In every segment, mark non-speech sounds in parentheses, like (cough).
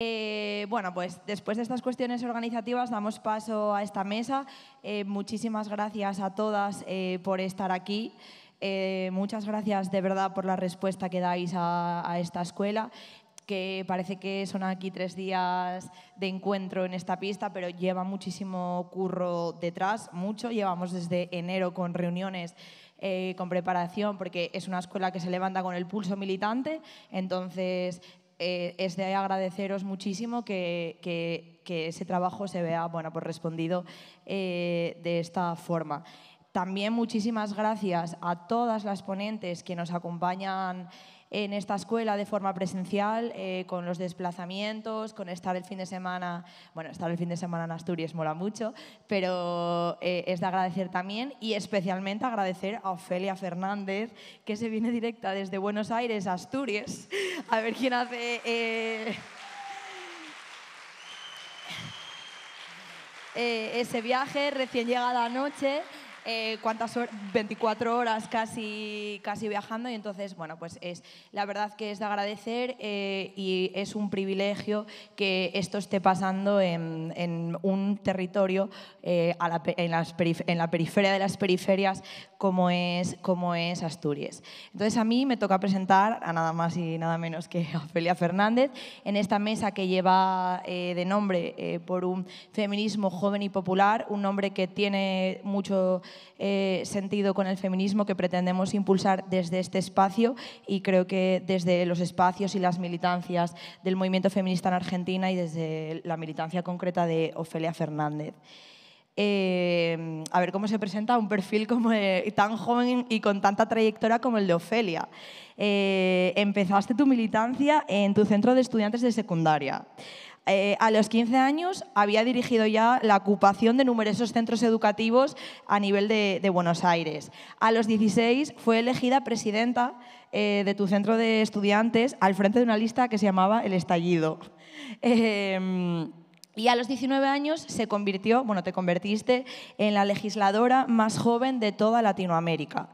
Eh, bueno, pues después de estas cuestiones organizativas damos paso a esta mesa. Eh, muchísimas gracias a todas eh, por estar aquí. muchas gracias de verdad por la respuesta que dais a, esta escuela que parece que son aquí tres días de encuentro en esta pista, pero lleva muchísimo curro detrás, mucho. Llevamos desde enero con reuniones, con preparación, porque es una escuela que se levanta con el pulso militante, entonces eh, es de agradeceros muchísimo que, ese trabajo se vea bueno, pues respondido eh, de esta forma. También muchísimas gracias a todas las ponentes que nos acompañan en esta escuela de forma presencial, eh, con los desplazamientos, con estar el fin de semana, bueno, estar el fin de semana en Asturias mola mucho, pero eh, es de agradecer también y especialmente agradecer a Ofelia Fernández, que se viene directa desde Buenos Aires a Asturias, a ver quién hace... Eh, ese viaje recién llegada anoche. Eh, cuántas horas, 24 horas casi, casi viajando y entonces, bueno, pues es la verdad que es de agradecer eh, y es un privilegio que esto esté pasando en, un territorio eh, en, la periferia de las periferias como es, como es Asturias. Entonces a mí me toca presentar a nada más y nada menos que a Fernández en esta mesa que lleva de nombre por un feminismo joven y popular, un nombre que tiene mucho eh, sentido con el feminismo que pretendemos impulsar desde este espacio y creo que desde los espacios y las militancias del movimiento feminista en Argentina y desde la militancia concreta de Ofelia Fernández. Eh, a ver cómo se presenta un perfil como, eh, tan joven y con tanta trayectoria como el de Ofelia. empezaste tu militancia en tu centro de estudiantes de secundaria. Eh, a los 15 años había dirigido ya la ocupación de numerosos centros educativos a nivel de, Buenos Aires. A los 16 fue elegida presidenta eh, de tu centro de estudiantes al frente de una lista que se llamaba El Estallido. Em, y a los 19 años se convirtió, bueno, te convertiste en la legisladora más joven de toda Latinoamérica.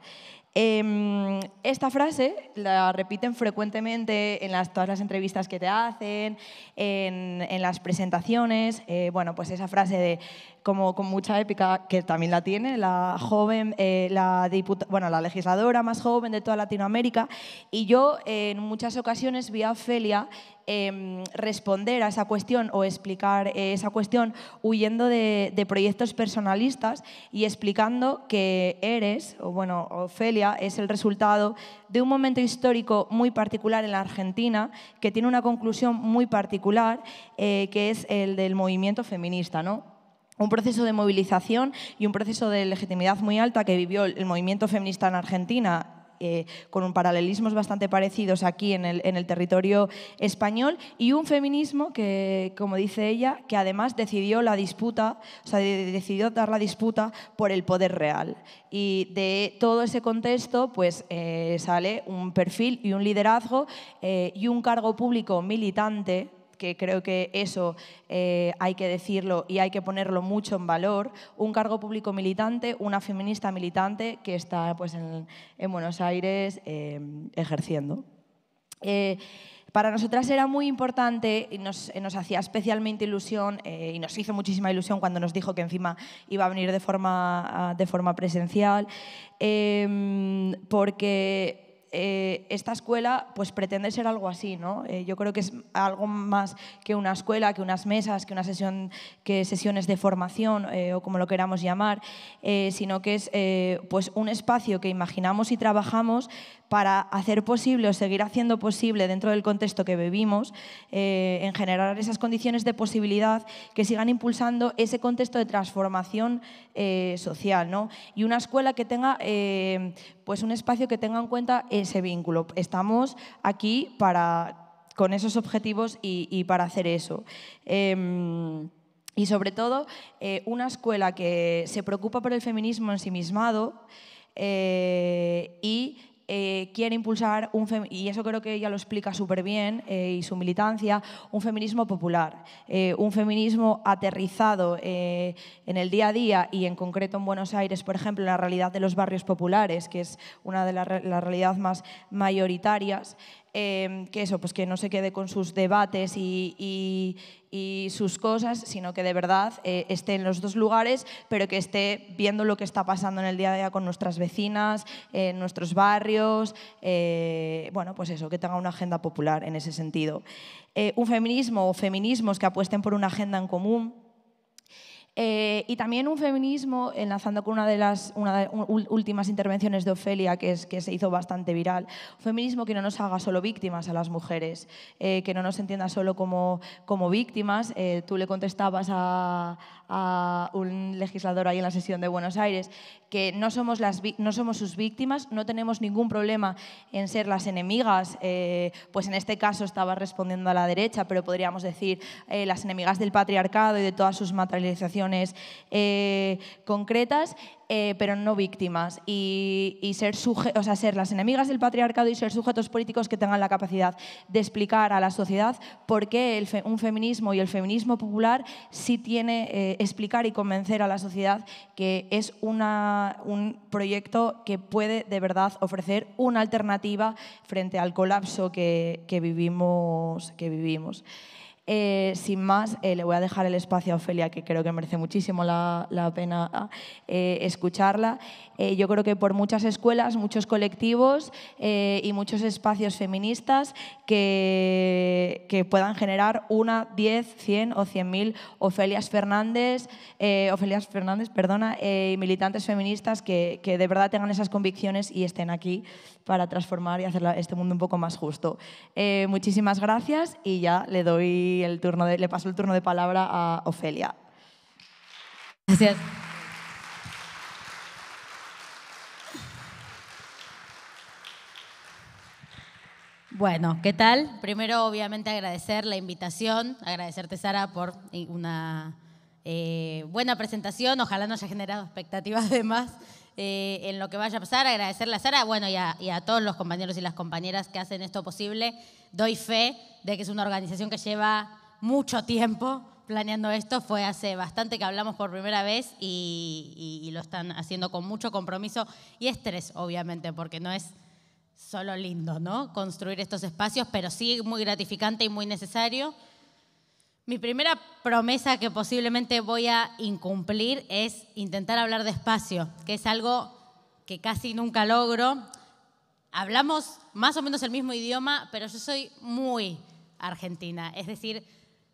Em, esta frase la repiten frecuentemente en todas las entrevistas que te hacen, en, las presentaciones. Eh, bueno, pues esa frase de como con mucha épica, que también la tiene, la joven, eh, la, bueno, la legisladora más joven de toda Latinoamérica. Y yo eh, en muchas ocasiones vi a Ofelia em, responder a esa cuestión o explicar eh, esa cuestión huyendo de, proyectos personalistas y explicando que eres, o bueno, Ofelia, es el resultado de un momento histórico muy particular en la Argentina que tiene una conclusión muy particular, que es el del movimiento feminista, ¿no? un proceso de movilización y un proceso de legitimidad muy alta que vivió el movimiento feminista en Argentina eh, con paralelismos bastante parecidos aquí en el, territorio español, y un feminismo que, como dice ella, que además decidió la disputa, decidió dar la disputa por el poder real. Y de todo ese contexto, pues eh, sale un perfil y un liderazgo eh, y un cargo público militante que creo que eso eh, hay que decirlo y hay que ponerlo mucho en valor, un cargo público militante, una feminista militante que está pues, en, Buenos Aires eh, ejerciendo. Eh, para nosotras era muy importante y nos, hacía especialmente ilusión y nos hizo muchísima ilusión cuando nos dijo que encima iba a venir de forma, de forma presencial, porque eh, esta escuela pues pretende ser algo así, ¿no? Eh, yo creo que es algo más que una escuela, que unas mesas, que una sesión, que sesiones de formación eh, o como lo queramos llamar, sino que es pues un espacio que imaginamos y trabajamos para hacer posible o seguir haciendo posible dentro del contexto que vivimos, en generar esas condiciones de posibilidad que sigan impulsando ese contexto de transformación social, Y una escuela que tenga pues un espacio que tenga en cuenta ese vínculo. Estamos aquí para, con esos objetivos y, para hacer eso. Em, y sobre todo, eh, una escuela que se preocupa por el feminismo ensimismado eh, y eh, quiere impulsar, un y eso creo que ella lo explica súper bien, eh, y su militancia, un feminismo popular, eh, un feminismo aterrizado en el día a día y en concreto en Buenos Aires, por ejemplo, en la realidad de los barrios populares, que es una de las la, realidades más mayoritarias. que eso, pues que no se quede con sus debates y y sus cosas, sino que de verdad eh, esté en los dos lugares, pero que esté viendo lo que está pasando en el día a día con nuestras vecinas, en nuestros barrios, eh, bueno, pues eso, que tenga una agenda popular en ese sentido. Eh, un feminismo o feminismos que apuesten por una agenda en común, eh, y también un feminismo, enlazando con una de las una últimas intervenciones de Ofelia, que, que se hizo bastante viral, un feminismo que no nos haga solo víctimas a las mujeres, eh, que no nos entienda solo como, como víctimas. Eh, tú le contestabas a, a un legislador ahí en la sesión de Buenos Aires, que no somos, las, no somos sus víctimas, no tenemos ningún problema en ser las enemigas, eh, pues en este caso estaba respondiendo a la derecha, pero podríamos decir eh, las enemigas del patriarcado y de todas sus materializaciones eh, concretas. Eh, pero no víctimas, y, ser, ser las enemigas del patriarcado y ser sujetos políticos que tengan la capacidad de explicar a la sociedad por qué un feminismo y el feminismo popular sí tiene eh, explicar y convencer a la sociedad que es un proyecto que puede de verdad ofrecer una alternativa frente al colapso que vivimos. Que vivimos. Eh, sin más, eh, le voy a dejar el espacio a Ofelia, que creo que merece muchísimo la, pena eh, escucharla. yo creo que por muchas escuelas, muchos colectivos y muchos espacios feministas que, que puedan generar una, diez, cien o cien mil Ofelias Fernández, Ofelias Fernández, perdona, y militantes feministas que, que, de verdad tengan esas convicciones y estén aquí para transformar y hacer este mundo un poco más justo. muchísimas gracias y ya le doy el turno le paso el turno de palabra a Ofelia. Gracias. Bueno, ¿qué tal? Primero, obviamente, agradecer la invitación, agradecerte, Sara, por una eh, buena presentación. Ojalá no haya generado expectativas de más. Eh, en lo que vaya a pasar, agradecerle a Sara, bueno, y a, todos los compañeros y las compañeras que hacen esto posible. Doy fe de que es una organización que lleva mucho tiempo planeando esto, fue hace bastante que hablamos por primera vez y, y lo están haciendo con mucho compromiso y estrés, obviamente, porque no es solo lindo, ¿no? Construir estos espacios, pero sí muy gratificante y muy necesario. Mi primera promesa que posiblemente voy a incumplir es intentar hablar despacio, que es algo que casi nunca logro. Hablamos más o menos el mismo idioma, pero yo soy muy argentina. Es decir,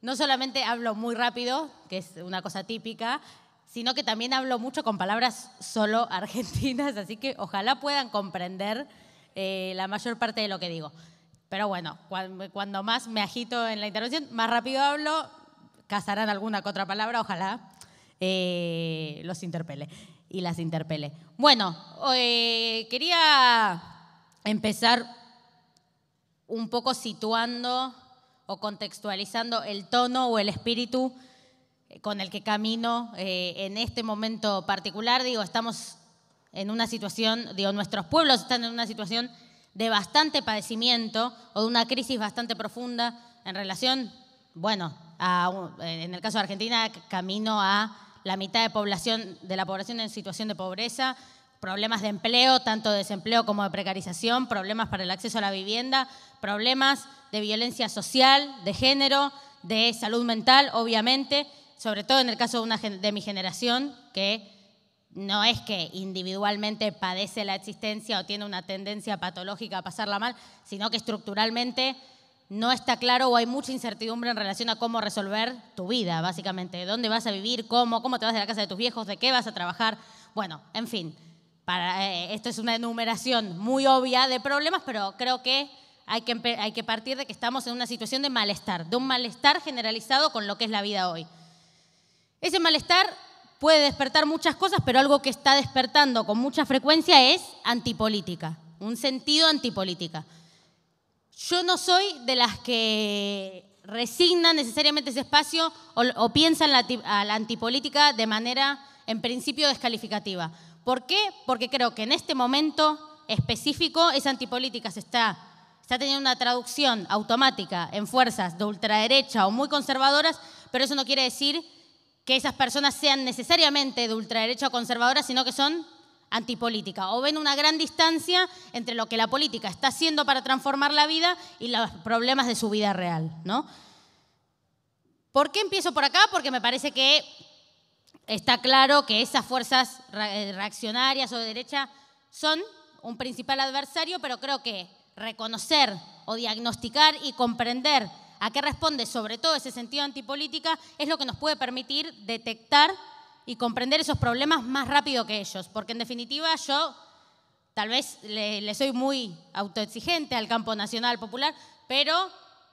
no solamente hablo muy rápido, que es una cosa típica, sino que también hablo mucho con palabras solo (laughs) argentinas, así que ojalá puedan comprender eh, la mayor parte de lo que digo. Pero bueno, cuando más me agito en la intervención, más rápido hablo, cazarán alguna que otra palabra, ojalá eh, los interpele y las interpele. Bueno, eh, quería empezar un poco situando o contextualizando el tono o el espíritu eh, con el que camino en este momento particular. Digo, estamos en una situación, digo, nuestros pueblos están en una situación de bastante padecimiento o de una crisis bastante profunda en relación, bueno, en el caso de Argentina, camino a la mitad de, población, de la población en situación de pobreza, problemas de empleo, tanto de desempleo como de precarización, problemas para el acceso a la vivienda, problemas de violencia social, de género, de salud mental, obviamente, sobre todo en el caso de, una, de mi generación, que no es que individualmente padece la existencia o tiene una tendencia patológica a pasarla mal, sino que estructuralmente no está claro o hay mucha incertidumbre en relación a cómo resolver tu vida, básicamente. ¿Dónde vas a vivir? ¿Cómo? ¿Cómo te vas de la casa de tus viejos? ¿De qué vas a trabajar? Bueno, en fin, para, eh, esto es una enumeración muy obvia de problemas, pero creo que, hay que partir de que estamos en una situación de malestar, de un malestar generalizado con lo que es la vida hoy. Ese malestar puede despertar muchas cosas, pero algo que está despertando con mucha frecuencia es antipolítica, un sentido antipolítica. Yo no soy de las que resignan necesariamente ese espacio o, piensan la, antipolítica de manera, en principio, descalificativa. ¿Por qué? Porque creo que en este momento específico esa antipolítica se está, está teniendo una traducción automática en fuerzas de ultraderecha o muy conservadoras, pero eso no quiere decir que esas personas sean necesariamente de ultraderecha o conservadora, sino que son antipolítica o ven una gran distancia entre lo que la política está haciendo para transformar la vida y los problemas de su vida real, ¿no? ¿Por qué empiezo por acá? Porque me parece que está claro que esas fuerzas eh, reaccionarias o de derecha son un principal adversario, pero creo que reconocer o diagnosticar y comprender a qué responde sobre todo ese sentido antipolítica, es lo que nos puede permitir detectar y comprender esos problemas más rápido que ellos. Porque en definitiva yo tal vez le, soy muy autoexigente al campo nacional popular, pero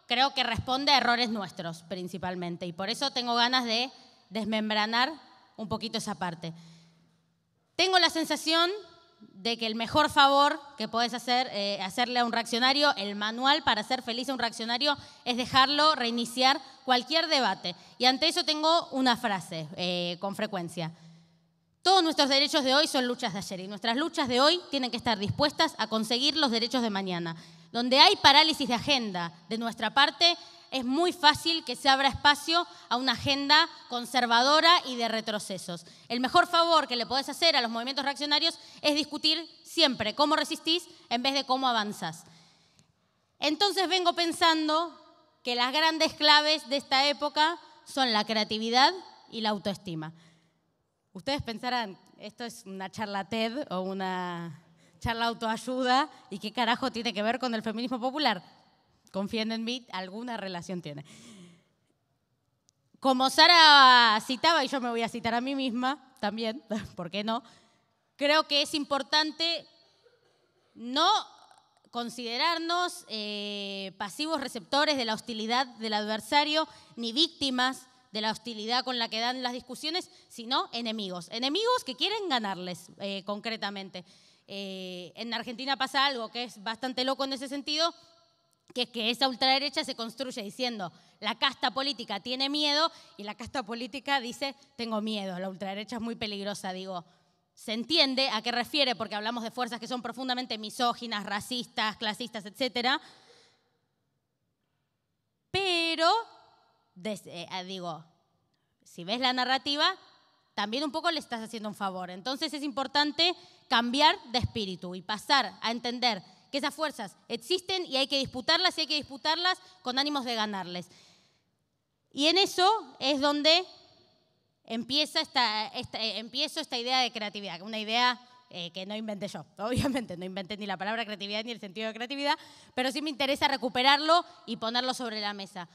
creo que responde a errores nuestros principalmente. Y por eso tengo ganas de desmembranar un poquito esa parte. Tengo la sensación de que el mejor favor que podés hacer, eh, hacerle a un reaccionario, el manual para hacer feliz a un reaccionario, es dejarlo reiniciar cualquier debate. Y ante eso tengo una frase eh, con frecuencia. Todos nuestros derechos de hoy son luchas de ayer y nuestras luchas de hoy tienen que estar dispuestas a conseguir los derechos de mañana. Donde hay parálisis de agenda de nuestra parte, es muy fácil que se abra espacio a una agenda conservadora y de retrocesos. El mejor favor que le podés hacer a los movimientos reaccionarios es discutir siempre cómo resistís en vez de cómo avanzás. Entonces vengo pensando que las grandes claves de esta época son la creatividad y la autoestima. Ustedes pensarán, esto es una charla TED o una charla autoayuda y qué carajo tiene que ver con el feminismo popular confíen en mí, alguna relación tiene. Como Sara citaba, y yo me voy a citar a mí misma también, (laughs) ¿por qué no? Creo que es importante no considerarnos eh, pasivos receptores de la hostilidad del adversario, ni víctimas de la hostilidad con la que dan las discusiones, sino enemigos. Enemigos que quieren ganarles eh, concretamente. Eh, en Argentina pasa algo que es bastante loco en ese sentido, que es que esa ultraderecha se construye diciendo la casta política tiene miedo y la casta política dice tengo miedo, la ultraderecha es muy peligrosa, digo. Se entiende a qué refiere porque hablamos de fuerzas que son profundamente misóginas, racistas, clasistas, etc. Pero, eh, ah, digo, si ves la narrativa, también un poco le estás haciendo un favor. Entonces es importante cambiar de espíritu y pasar a entender que esas fuerzas existen y hay que disputarlas y hay que disputarlas con ánimos de ganarles. Y en eso es donde empieza esta, eh, empiezo esta idea de creatividad, una idea eh, que no inventé yo, (laughs) obviamente, no inventé ni la palabra creatividad ni el sentido de creatividad, pero sí me interesa recuperarlo y ponerlo sobre la mesa.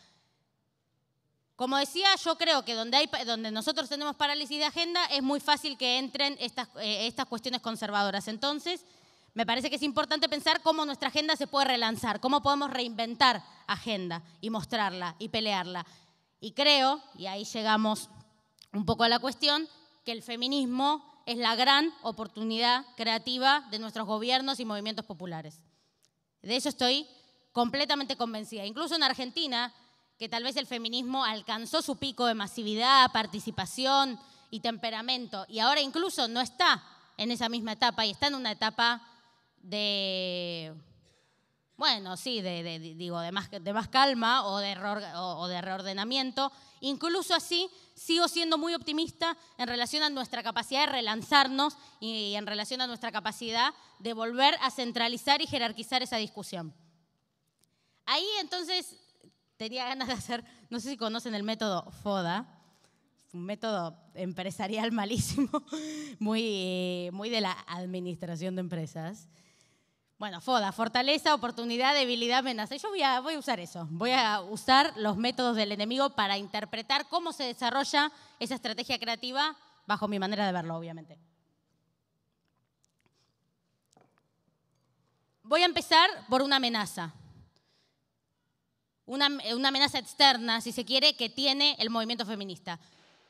Como decía, yo creo que donde, hay, donde nosotros tenemos parálisis de agenda es muy fácil que entren estas, eh, estas cuestiones conservadoras. Entonces, me parece que es importante pensar cómo nuestra agenda se puede relanzar, cómo podemos reinventar agenda y mostrarla y pelearla. Y creo, y ahí llegamos un poco a la cuestión, que el feminismo es la gran oportunidad creativa de nuestros gobiernos y movimientos populares. De eso estoy completamente convencida. Incluso en Argentina, que tal vez el feminismo alcanzó su pico de masividad, participación y temperamento, y ahora incluso no está en esa misma etapa y está en una etapa de, bueno, sí, de, más, calma o de, error de reordenamiento. Incluso así, sigo siendo muy optimista en relación a nuestra capacidad de relanzarnos y en relación a nuestra capacidad de volver a centralizar y jerarquizar esa discusión. Ahí entonces tenía ganas de hacer, no sé si conocen el método FODA, un método empresarial malísimo, (laughs) muy, eh, muy de la administración de empresas. Bueno, FODA, fortaleza, oportunidad, debilidad, amenaza. Yo voy a, voy a usar eso. Voy a usar los métodos del enemigo para interpretar cómo se desarrolla esa estrategia creativa bajo mi manera de verlo, obviamente. Voy a empezar por una amenaza. Una, una amenaza externa, si se quiere, que tiene el movimiento feminista.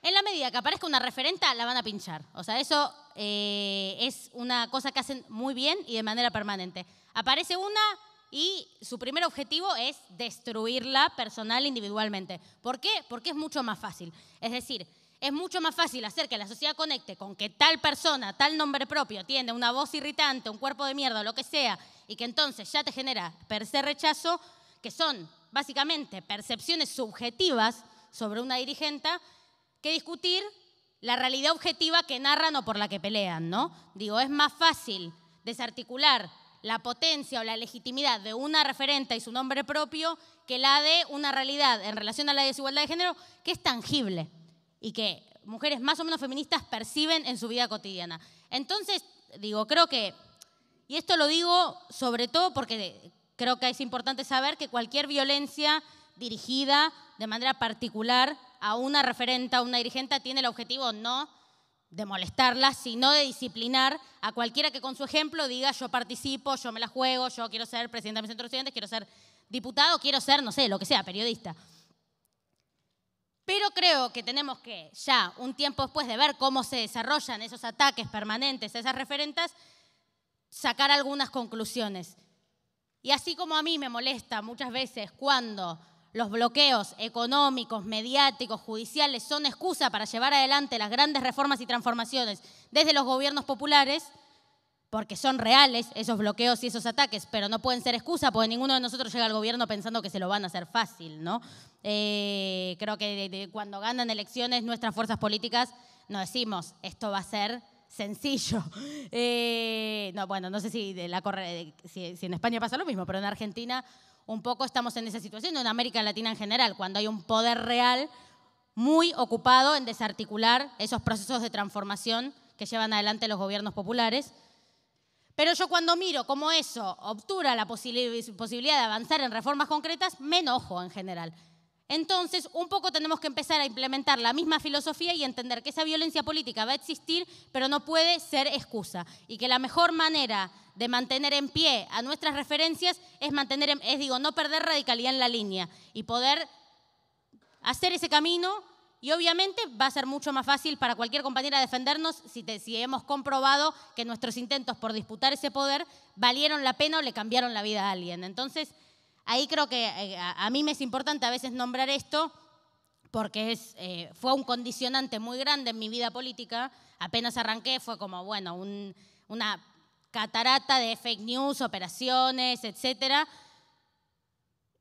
En la medida que aparezca una referenta, la van a pinchar. O sea, eso eh, es una cosa que hacen muy bien y de manera permanente. Aparece una y su primer objetivo es destruirla personal individualmente. ¿Por qué? Porque es mucho más fácil. Es decir, es mucho más fácil hacer que la sociedad conecte con que tal persona, tal nombre propio, tiene una voz irritante, un cuerpo de mierda, lo que sea, y que entonces ya te genera per se rechazo, que son básicamente percepciones subjetivas sobre una dirigente que discutir la realidad objetiva que narran o por la que pelean, ¿no? Digo, es más fácil desarticular la potencia o la legitimidad de una referente y su nombre propio que la de una realidad en relación a la desigualdad de género que es tangible y que mujeres más o menos feministas perciben en su vida cotidiana. Entonces, digo, creo que, y esto lo digo sobre todo porque creo que es importante saber que cualquier violencia dirigida de manera particular a una referenta, a una dirigente, tiene el objetivo no de molestarla, sino de disciplinar a cualquiera que con su ejemplo diga yo participo, yo me la juego, yo quiero ser presidenta de mi centro de estudiantes, quiero ser diputado, quiero ser, no sé, lo que sea, periodista. Pero creo que tenemos que, ya un tiempo después de ver cómo se desarrollan esos ataques permanentes a esas referentas, sacar algunas conclusiones. Y así como a mí me molesta muchas veces cuando los bloqueos económicos, mediáticos, judiciales son excusa para llevar adelante las grandes reformas y transformaciones desde los gobiernos populares, porque son reales esos bloqueos y esos ataques, pero no pueden ser excusa porque ninguno de nosotros llega al gobierno pensando que se lo van a hacer fácil, ¿no? Eh, creo que cuando ganan elecciones nuestras fuerzas políticas nos decimos esto va a ser sencillo. (laughs) Eh, no, bueno, no sé si en España pasa lo mismo, pero en Argentina un poco estamos en esa situación, en América Latina en general, cuando hay un poder real muy ocupado en desarticular esos procesos de transformación que llevan adelante los gobiernos populares. Pero yo cuando miro cómo eso obtura la posibilidad de avanzar en reformas concretas, me enojo en general. Entonces, un poco tenemos que empezar a implementar la misma filosofía y entender que esa violencia política va a existir, pero no puede ser excusa. Y que la mejor manera de mantener en pie a nuestras referencias es mantener, es digo, no perder radicalidad en la línea y poder hacer ese camino. Y obviamente va a ser mucho más fácil para cualquier compañera defendernos si, hemos comprobado que nuestros intentos por disputar ese poder valieron la pena o le cambiaron la vida a alguien. Entonces, Ahí creo que eh, a, mí me es importante a veces nombrar esto porque es, eh, fue un condicionante muy grande en mi vida política. Apenas arranqué fue como, bueno, una catarata de fake news, operaciones, etcétera.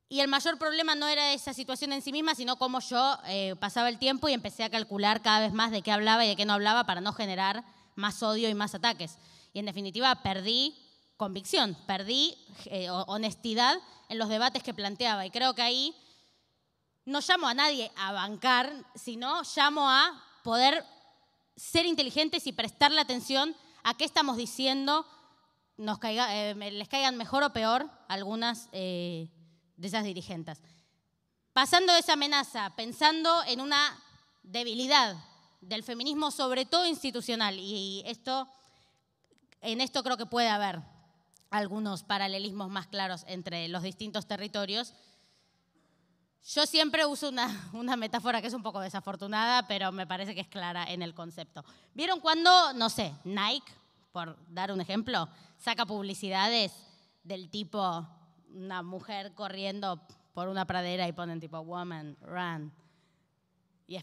Y el mayor problema no era esa situación en sí misma, sino cómo yo eh, pasaba el tiempo y empecé a calcular cada vez más de qué hablaba y de qué no hablaba para no generar más odio y más ataques. Y en definitiva, perdí convicción, perdí eh, honestidad en los debates que planteaba. Y creo que ahí no llamo a nadie a bancar, sino llamo a poder ser inteligentes y prestarle atención a qué estamos diciendo, nos caiga, eh, les caigan mejor o peor algunas eh, de esas dirigentes. Pasando esa amenaza, pensando en una debilidad del feminismo, sobre todo institucional, y esto, en esto creo que puede haber, algunos paralelismos más claros entre los distintos territorios. Yo siempre uso una, (laughs) una, metáfora que es un poco desafortunada, pero me parece que es clara en el concepto. ¿Vieron cuando, no sé, Nike, por dar un ejemplo, saca publicidades del tipo una mujer corriendo por una pradera y ponen tipo woman, run? Y,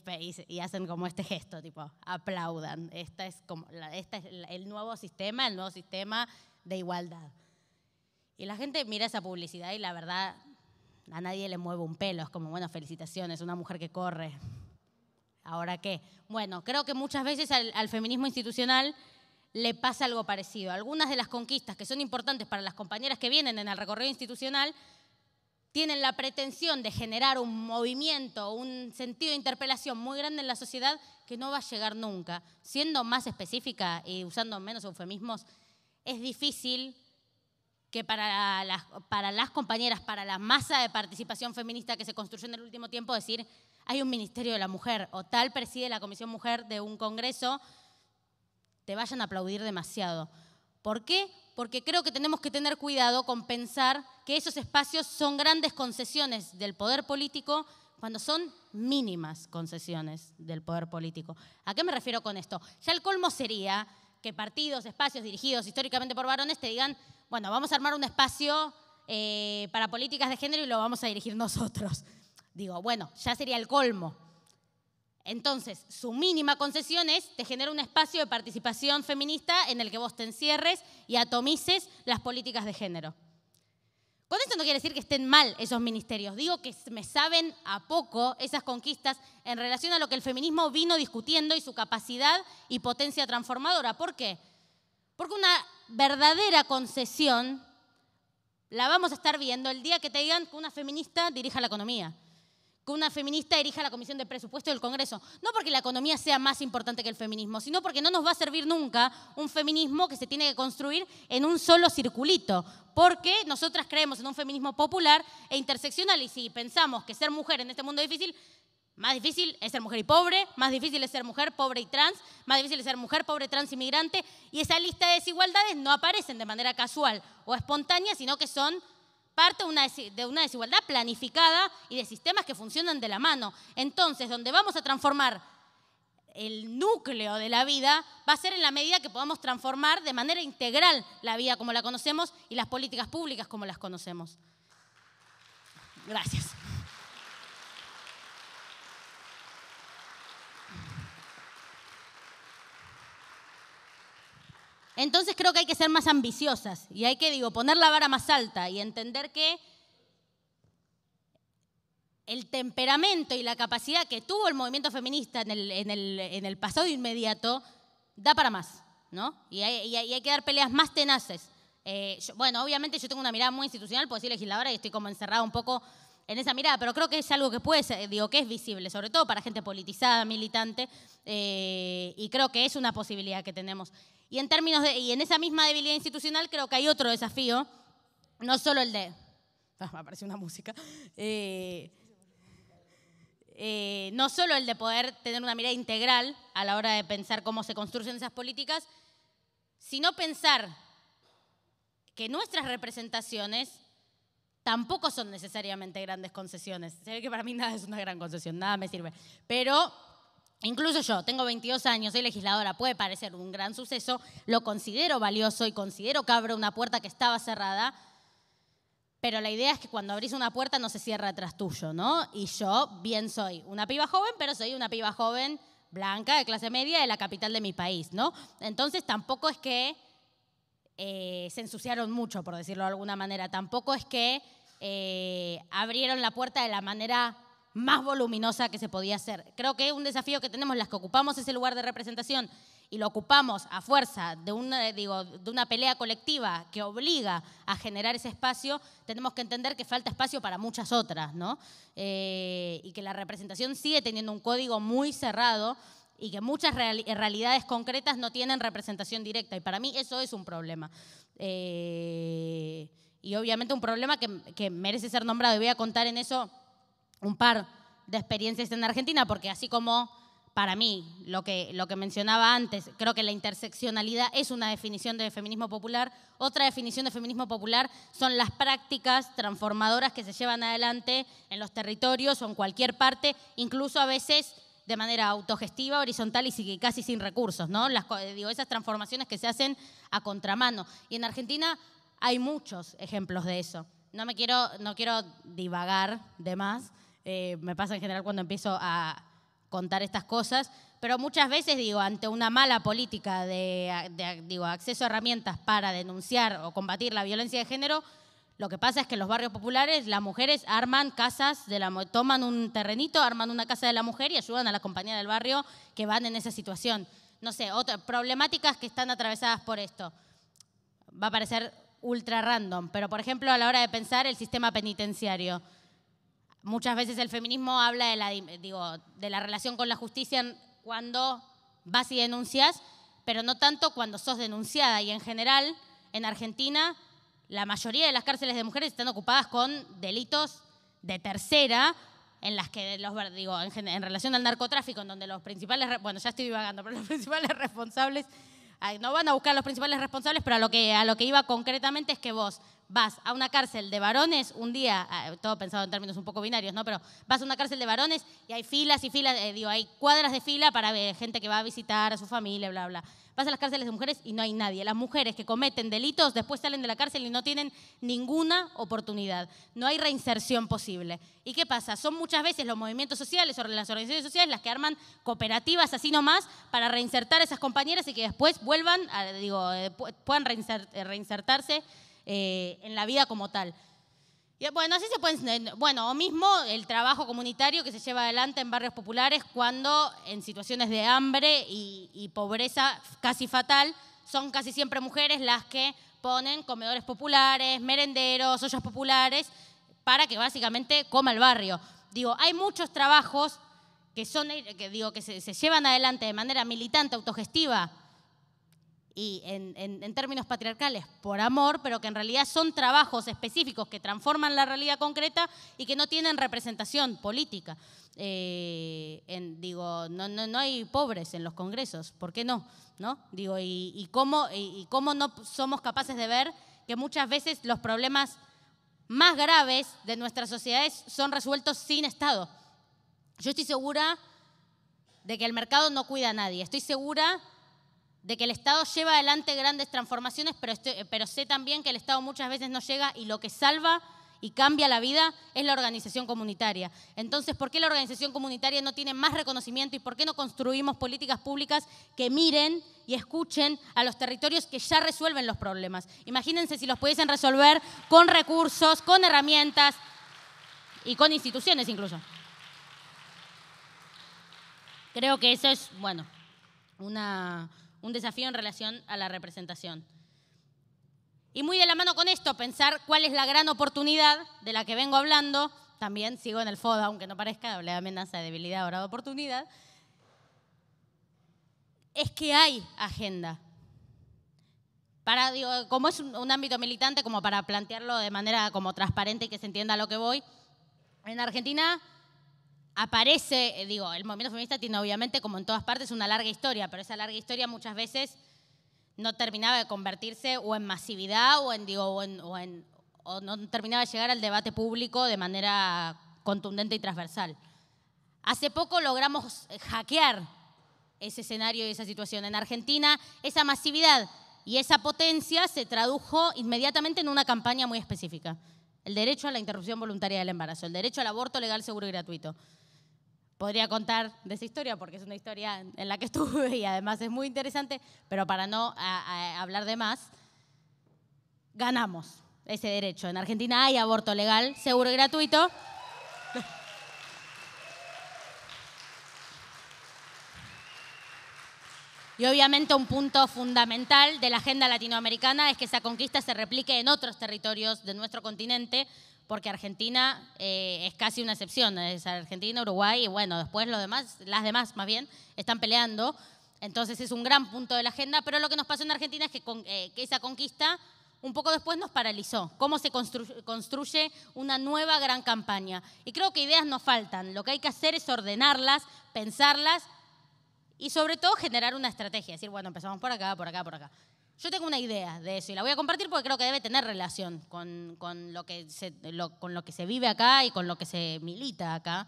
y hacen como este gesto, tipo aplaudan. Esta es como, esta es el nuevo sistema, el nuevo sistema de igualdad. Y la gente mira esa publicidad y la verdad a nadie le mueve un pelo, es como, bueno, felicitaciones, una mujer que corre. ¿Ahora qué? Bueno, creo que muchas veces al, feminismo institucional le pasa algo parecido. Algunas de las conquistas que son importantes para las compañeras que vienen en el recorrido institucional tienen la pretensión de generar un movimiento, un sentido de interpelación muy grande en la sociedad que no va a llegar nunca. Siendo más específica y usando menos eufemismos, es difícil que para las, compañeras, para la masa de participación feminista que se construyó en el último tiempo, decir, hay un Ministerio de la Mujer o tal preside la Comisión Mujer de un Congreso, te vayan a aplaudir demasiado. ¿Por qué? Porque creo que tenemos que tener cuidado con pensar que esos espacios son grandes concesiones del poder político cuando son mínimas concesiones del poder político. ¿A qué me refiero con esto? Ya el colmo sería que partidos, espacios dirigidos históricamente por varones te digan, bueno, vamos a armar un espacio eh, para políticas de género y lo vamos a dirigir (laughs) nosotros. Digo, bueno, ya sería el colmo. Entonces, su mínima concesión es te genera un espacio de participación feminista en el que vos te encierres y atomices las políticas de género. Con esto no quiere decir que estén mal esos ministerios. Digo que me saben a poco esas conquistas en relación a lo que el feminismo vino discutiendo y su capacidad y potencia transformadora. ¿Por qué? Porque una verdadera concesión la vamos a estar viendo el día que te digan que una feminista dirija la economía que una feminista erija la Comisión de Presupuesto del Congreso. No porque la economía sea más importante que el feminismo, sino porque no nos va a servir nunca un feminismo que se tiene que construir en un solo circulito. Porque nosotras creemos en un feminismo popular e interseccional y si pensamos que ser mujer en este mundo difícil más difícil es ser mujer y pobre, más difícil es ser mujer pobre y trans, más difícil es ser mujer pobre, trans, inmigrante. Y esa lista de desigualdades no aparecen de manera casual o espontánea, sino que son parte de una desigualdad planificada y de sistemas que funcionan de la mano. Entonces, donde vamos a transformar el núcleo de la vida va a ser en la medida que podamos transformar de manera integral la vida como la conocemos y las políticas públicas como las conocemos. Gracias. Entonces creo que hay que ser más ambiciosas y hay que, digo, poner la vara más alta y entender que el temperamento y la capacidad que tuvo el movimiento feminista en el, el, en el pasado inmediato da para más, ¿no? Y hay, que dar peleas más tenaces. Eh, bueno, obviamente yo tengo una mirada muy institucional, puedo decir legisladora y estoy como encerrada un poco en esa mirada, pero creo que es algo que puede ser, digo, que es visible, sobre todo para gente politizada, militante, eh, y creo que es una posibilidad que tenemos. Y en términos de, y en esa misma debilidad institucional creo que hay otro desafío, no solo el de, (laughs) me una música, eh, eh, no solo el de poder tener una mirada integral a la hora de pensar cómo se construyen esas políticas, sino pensar que nuestras representaciones tampoco son necesariamente grandes concesiones. Se ve que para mí nada es una gran concesión, nada me sirve. Pero Incluso yo, tengo 22 años, soy legisladora, puede parecer un gran suceso, lo considero valioso y considero que abro una puerta que estaba cerrada, pero la idea es que cuando abrís una puerta no se cierra atrás tuyo, ¿no? Y yo bien soy una piba joven, pero soy una piba joven blanca, de clase media, de la capital de mi país, ¿no? Entonces tampoco es que eh, se ensuciaron mucho, por decirlo de alguna manera, tampoco es que eh, abrieron la puerta de la manera más voluminosa que se podía hacer. Creo que es un desafío que tenemos las que ocupamos ese lugar de representación y lo ocupamos a fuerza de una, digo, de una pelea colectiva que obliga a generar ese espacio, tenemos que entender que falta espacio para muchas otras, ¿no? Eh, y que la representación sigue teniendo un código muy cerrado y que muchas realidades concretas no tienen representación directa. Y para mí eso es un problema. Eh, y obviamente un problema que merece ser nombrado. Y voy a contar en eso un par de experiencias en Argentina, porque así como para mí lo que, lo que mencionaba antes, creo que la interseccionalidad es una definición de feminismo popular, otra definición de feminismo popular son las prácticas transformadoras que se llevan adelante en los territorios o en cualquier parte, incluso a veces de manera autogestiva, horizontal y casi sin recursos, ¿no? Las, eh, digo, esas transformaciones que se hacen a contramano. Y en Argentina hay muchos ejemplos de eso. No me quiero, no quiero divagar de más, eh, me pasa en general cuando empiezo a contar estas cosas, pero muchas veces digo, ante una mala política de, acceso a herramientas para denunciar o combatir la violencia de género, lo que pasa es que en los barrios populares las mujeres arman casas, la, toman un terrenito, arman una casa de la mujer y ayudan a la compañía del barrio que van en esa situación. No sé, otras problemáticas que están atravesadas por esto. Va a parecer ultra random, pero por ejemplo a la hora de pensar el sistema penitenciario. Muchas veces el feminismo habla de la, de la relación con la justicia cuando vas y denuncias, pero no tanto cuando sos denunciada. Y en general, en Argentina, la mayoría de las cárceles de mujeres están ocupadas con delitos de tercera, en las que los digo, en, relación al narcotráfico, en donde los principales, bueno, ya estoy divagando, pero los (laughs) principales responsables, no van a buscar los principales responsables, pero a lo que, a lo que iba concretamente es que vos vas a una cárcel de varones un día, ah, todo pensado en términos un poco binarios, ¿no? Pero vas a una cárcel de varones y hay filas y filas, eh, digo, hay cuadras de fila para gente que va a visitar a su familia, bla, bla. Vas a las cárceles de mujeres y no hay nadie. Las mujeres que cometen delitos después salen de la cárcel y no tienen ninguna oportunidad. No hay reinserción posible. ¿Y qué pasa? Son muchas veces los movimientos sociales o las organizaciones sociales las que arman cooperativas así nomás para reinsertar a esas compañeras y que después vuelvan, digo, eh, puedan reinsertarse eh, en la vida como tal. bueno, así se bueno, o mismo el trabajo comunitario que se lleva adelante en barrios populares cuando en situaciones de hambre y, pobreza casi fatal son casi siempre mujeres las que ponen comedores populares, merenderos, ollas populares, para que básicamente coma el barrio. Digo, hay muchos trabajos que son, que digo, que se llevan adelante de manera militante, autogestiva, y en, términos patriarcales por amor, pero que en realidad son trabajos específicos que transforman la realidad concreta y que no tienen representación política. Eh, en, digo, no, no, no, hay pobres en los congresos, ¿por qué no? ¿No? Digo, y, cómo, y, y cómo no somos capaces de ver que muchas veces los problemas más graves de nuestras sociedades son resueltos sin Estado. Yo estoy segura de que el mercado no cuida a nadie, estoy segura de que el Estado lleva adelante grandes transformaciones, pero, pero sé también que el Estado muchas veces no llega y lo que salva y cambia la vida es la organización comunitaria. Entonces, ¿por qué la organización comunitaria no tiene más reconocimiento y por qué no construimos políticas públicas que miren y escuchen a los territorios que ya resuelven los problemas? Imagínense si los pudiesen resolver con recursos, con herramientas y con instituciones incluso. Creo que eso es, bueno, una un desafío en relación a la representación. Y muy de la mano con esto, pensar cuál es la gran oportunidad de la que vengo hablando, también sigo en el FODA, aunque no parezca, hablé amenaza, de debilidad, ahora de oportunidad, es que hay agenda. Para, como es un, ámbito militante, como para plantearlo de manera como transparente y que se entienda lo que voy, en Argentina aparece, eh, digo, el movimiento feminista tiene obviamente, como en todas partes, una larga historia, pero esa larga historia muchas veces no terminaba de convertirse o en masividad o en, digo, o, en, o, no terminaba de llegar al debate público de manera contundente y transversal. Hace poco logramos eh, hackear ese escenario y esa situación. En Argentina, esa masividad y esa potencia se tradujo inmediatamente en una campaña muy específica. El derecho a la interrupción voluntaria del embarazo, el derecho al aborto legal, seguro y gratuito podría contar de esa historia porque es una historia en la que (laughs) estuve y además es muy interesante, pero para no hablar de más, ganamos ese derecho. En Argentina hay aborto legal, seguro y gratuito. Y obviamente un punto fundamental de la agenda latinoamericana es que esa conquista se replique en otros territorios de nuestro continente porque Argentina eh, es casi una excepción, es Argentina, Uruguay y bueno, después los demás, las demás más bien, están peleando, entonces es un gran punto de la agenda, pero lo que nos pasó en Argentina es que, eh, esa conquista un poco después nos paralizó, cómo se construye, una nueva gran campaña. Y creo que ideas nos faltan, lo que hay que hacer es ordenarlas, pensarlas y sobre todo generar una estrategia, decir, bueno, empezamos por acá, por acá, por acá. Yo tengo una idea de eso y la voy a compartir porque creo que debe tener relación con, con lo, que se, con lo que se vive acá y con lo que se milita acá.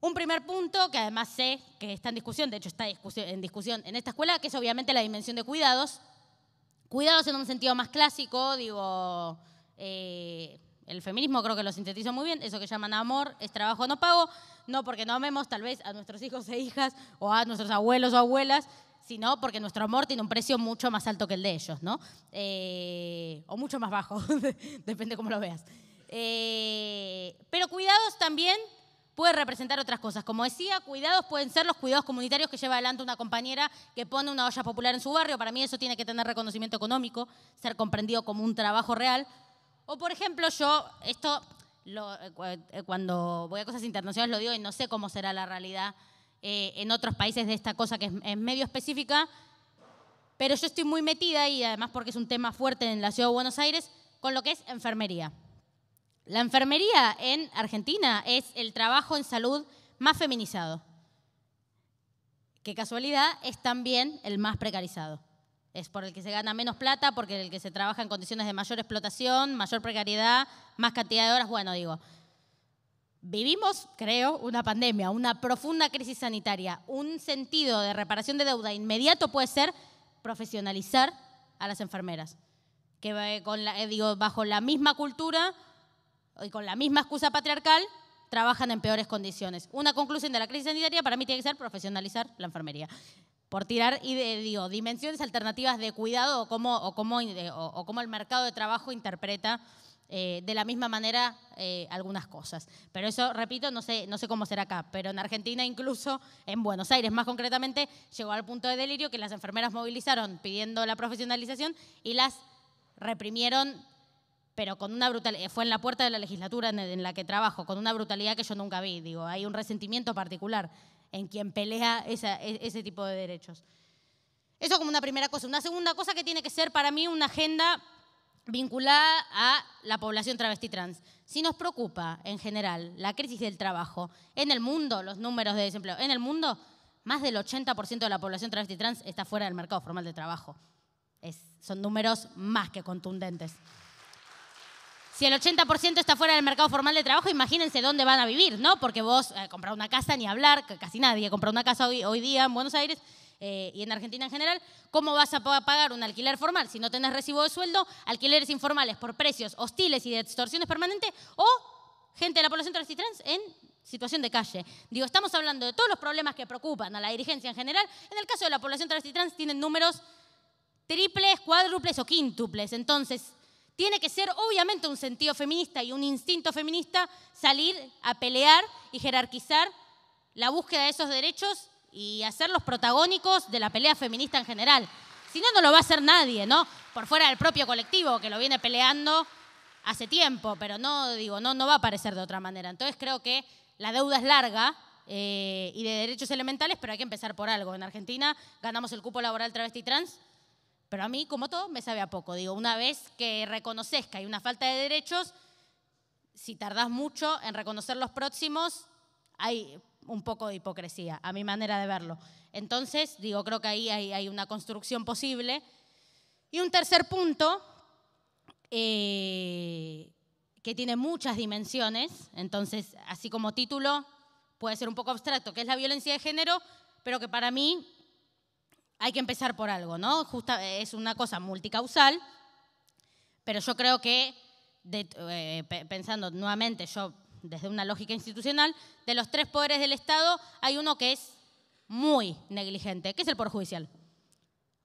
Un primer punto que además sé que está en discusión, de hecho está en discusión en esta escuela, que es obviamente la dimensión de cuidados. Cuidados en un sentido más clásico, digo, eh, el feminismo creo que lo sintetiza muy bien, eso que llaman amor es trabajo no pago, no porque no amemos tal vez a nuestros hijos e hijas o a nuestros abuelos o abuelas, sino porque nuestro amor tiene un precio mucho más alto que el de ellos, ¿no? Eh, o mucho más bajo, (laughs) depende cómo lo veas. Eh, pero cuidados también puede representar otras cosas. Como decía, cuidados pueden ser los cuidados comunitarios que lleva adelante una compañera que pone una olla popular en su barrio. Para mí eso tiene que tener reconocimiento económico, ser comprendido como un trabajo real. O por ejemplo, yo, esto eh, cuando voy a cosas internacionales lo digo y no sé cómo será la realidad eh, en otros países de esta cosa que es, medio específica, pero yo estoy muy metida y además porque es un tema fuerte en la ciudad de Buenos Aires, con lo que es enfermería. La enfermería en Argentina es el trabajo en salud más feminizado. que casualidad, es también el más precarizado. Es por el que se gana menos plata, porque el que se trabaja en condiciones de mayor explotación, mayor precariedad, más cantidad de horas, bueno, digo, Vivimos, creo, una pandemia, una profunda crisis sanitaria. Un sentido de reparación de deuda inmediato puede ser profesionalizar a las enfermeras, que eh, con eh, digo, bajo la misma cultura y con la misma excusa patriarcal trabajan en peores condiciones. Una conclusión de la crisis sanitaria para mí tiene que ser profesionalizar la enfermería. Por tirar y de, digo, dimensiones alternativas de cuidado o cómo, o o cómo el mercado de trabajo interpreta eh, de la misma manera eh, algunas cosas. Pero eso, repito, no sé, no sé cómo será acá, pero en Argentina incluso, en Buenos Aires más concretamente, llegó al punto de delirio que las enfermeras movilizaron pidiendo la profesionalización y las reprimieron, pero con una brutalidad, eh, fue en la puerta de la legislatura en la que trabajo, con una brutalidad que yo nunca vi, digo, hay un resentimiento particular en quien pelea e, ese tipo de derechos. Eso como una primera cosa. Una segunda cosa que tiene que ser para mí una agenda vinculada a la población travesti trans. Si nos preocupa en general la crisis del trabajo en el mundo, los números de desempleo en el mundo, más del 80% de la población travesti trans está fuera del mercado formal de trabajo. son números más que contundentes. Si el 80% está fuera del mercado formal de trabajo, imagínense dónde van a vivir, ¿no? Porque vos eh, comprar una casa, ni hablar, casi nadie compra una casa hoy día en Buenos Aires, eh, y en Argentina en general, ¿cómo vas a pagar un alquiler formal si no tenés recibo de sueldo? Alquileres informales por precios hostiles y de extorsiones permanentes o gente de la población trans y trans en situación de calle. Digo, estamos hablando de todos los problemas que preocupan a la dirigencia en general. En el caso de la población trans y trans tienen números triples, cuádruples o quíntuples. Entonces, tiene que ser obviamente un sentido feminista y un instinto feminista salir a pelear y jerarquizar la búsqueda de esos derechos y hacerlos protagónicos de la pelea feminista en general. Si no, no lo va a hacer nadie, ¿no? Por fuera del propio colectivo que lo viene peleando hace tiempo, pero no, digo, no, no va a aparecer de otra manera. Entonces creo que la deuda es larga eh, y de derechos elementales, pero hay que empezar por algo. En Argentina ganamos el cupo laboral travesti trans, pero a mí, como todo, me sabe a poco. Digo, una vez que reconoces que hay una falta de derechos, si tardás mucho en reconocer los próximos, hay un poco de hipocresía, a mi manera de verlo. Entonces, digo, creo que ahí hay, una construcción posible. Y un tercer punto, eh, que tiene muchas dimensiones, entonces, así como título, puede ser un poco abstracto, que es la violencia de género, pero que para mí hay que empezar por algo, ¿no? es una cosa multicausal, pero yo creo que, eh, pensando nuevamente, yo desde una lógica institucional, de los tres poderes del Estado hay uno que es muy negligente, que es el Poder Judicial.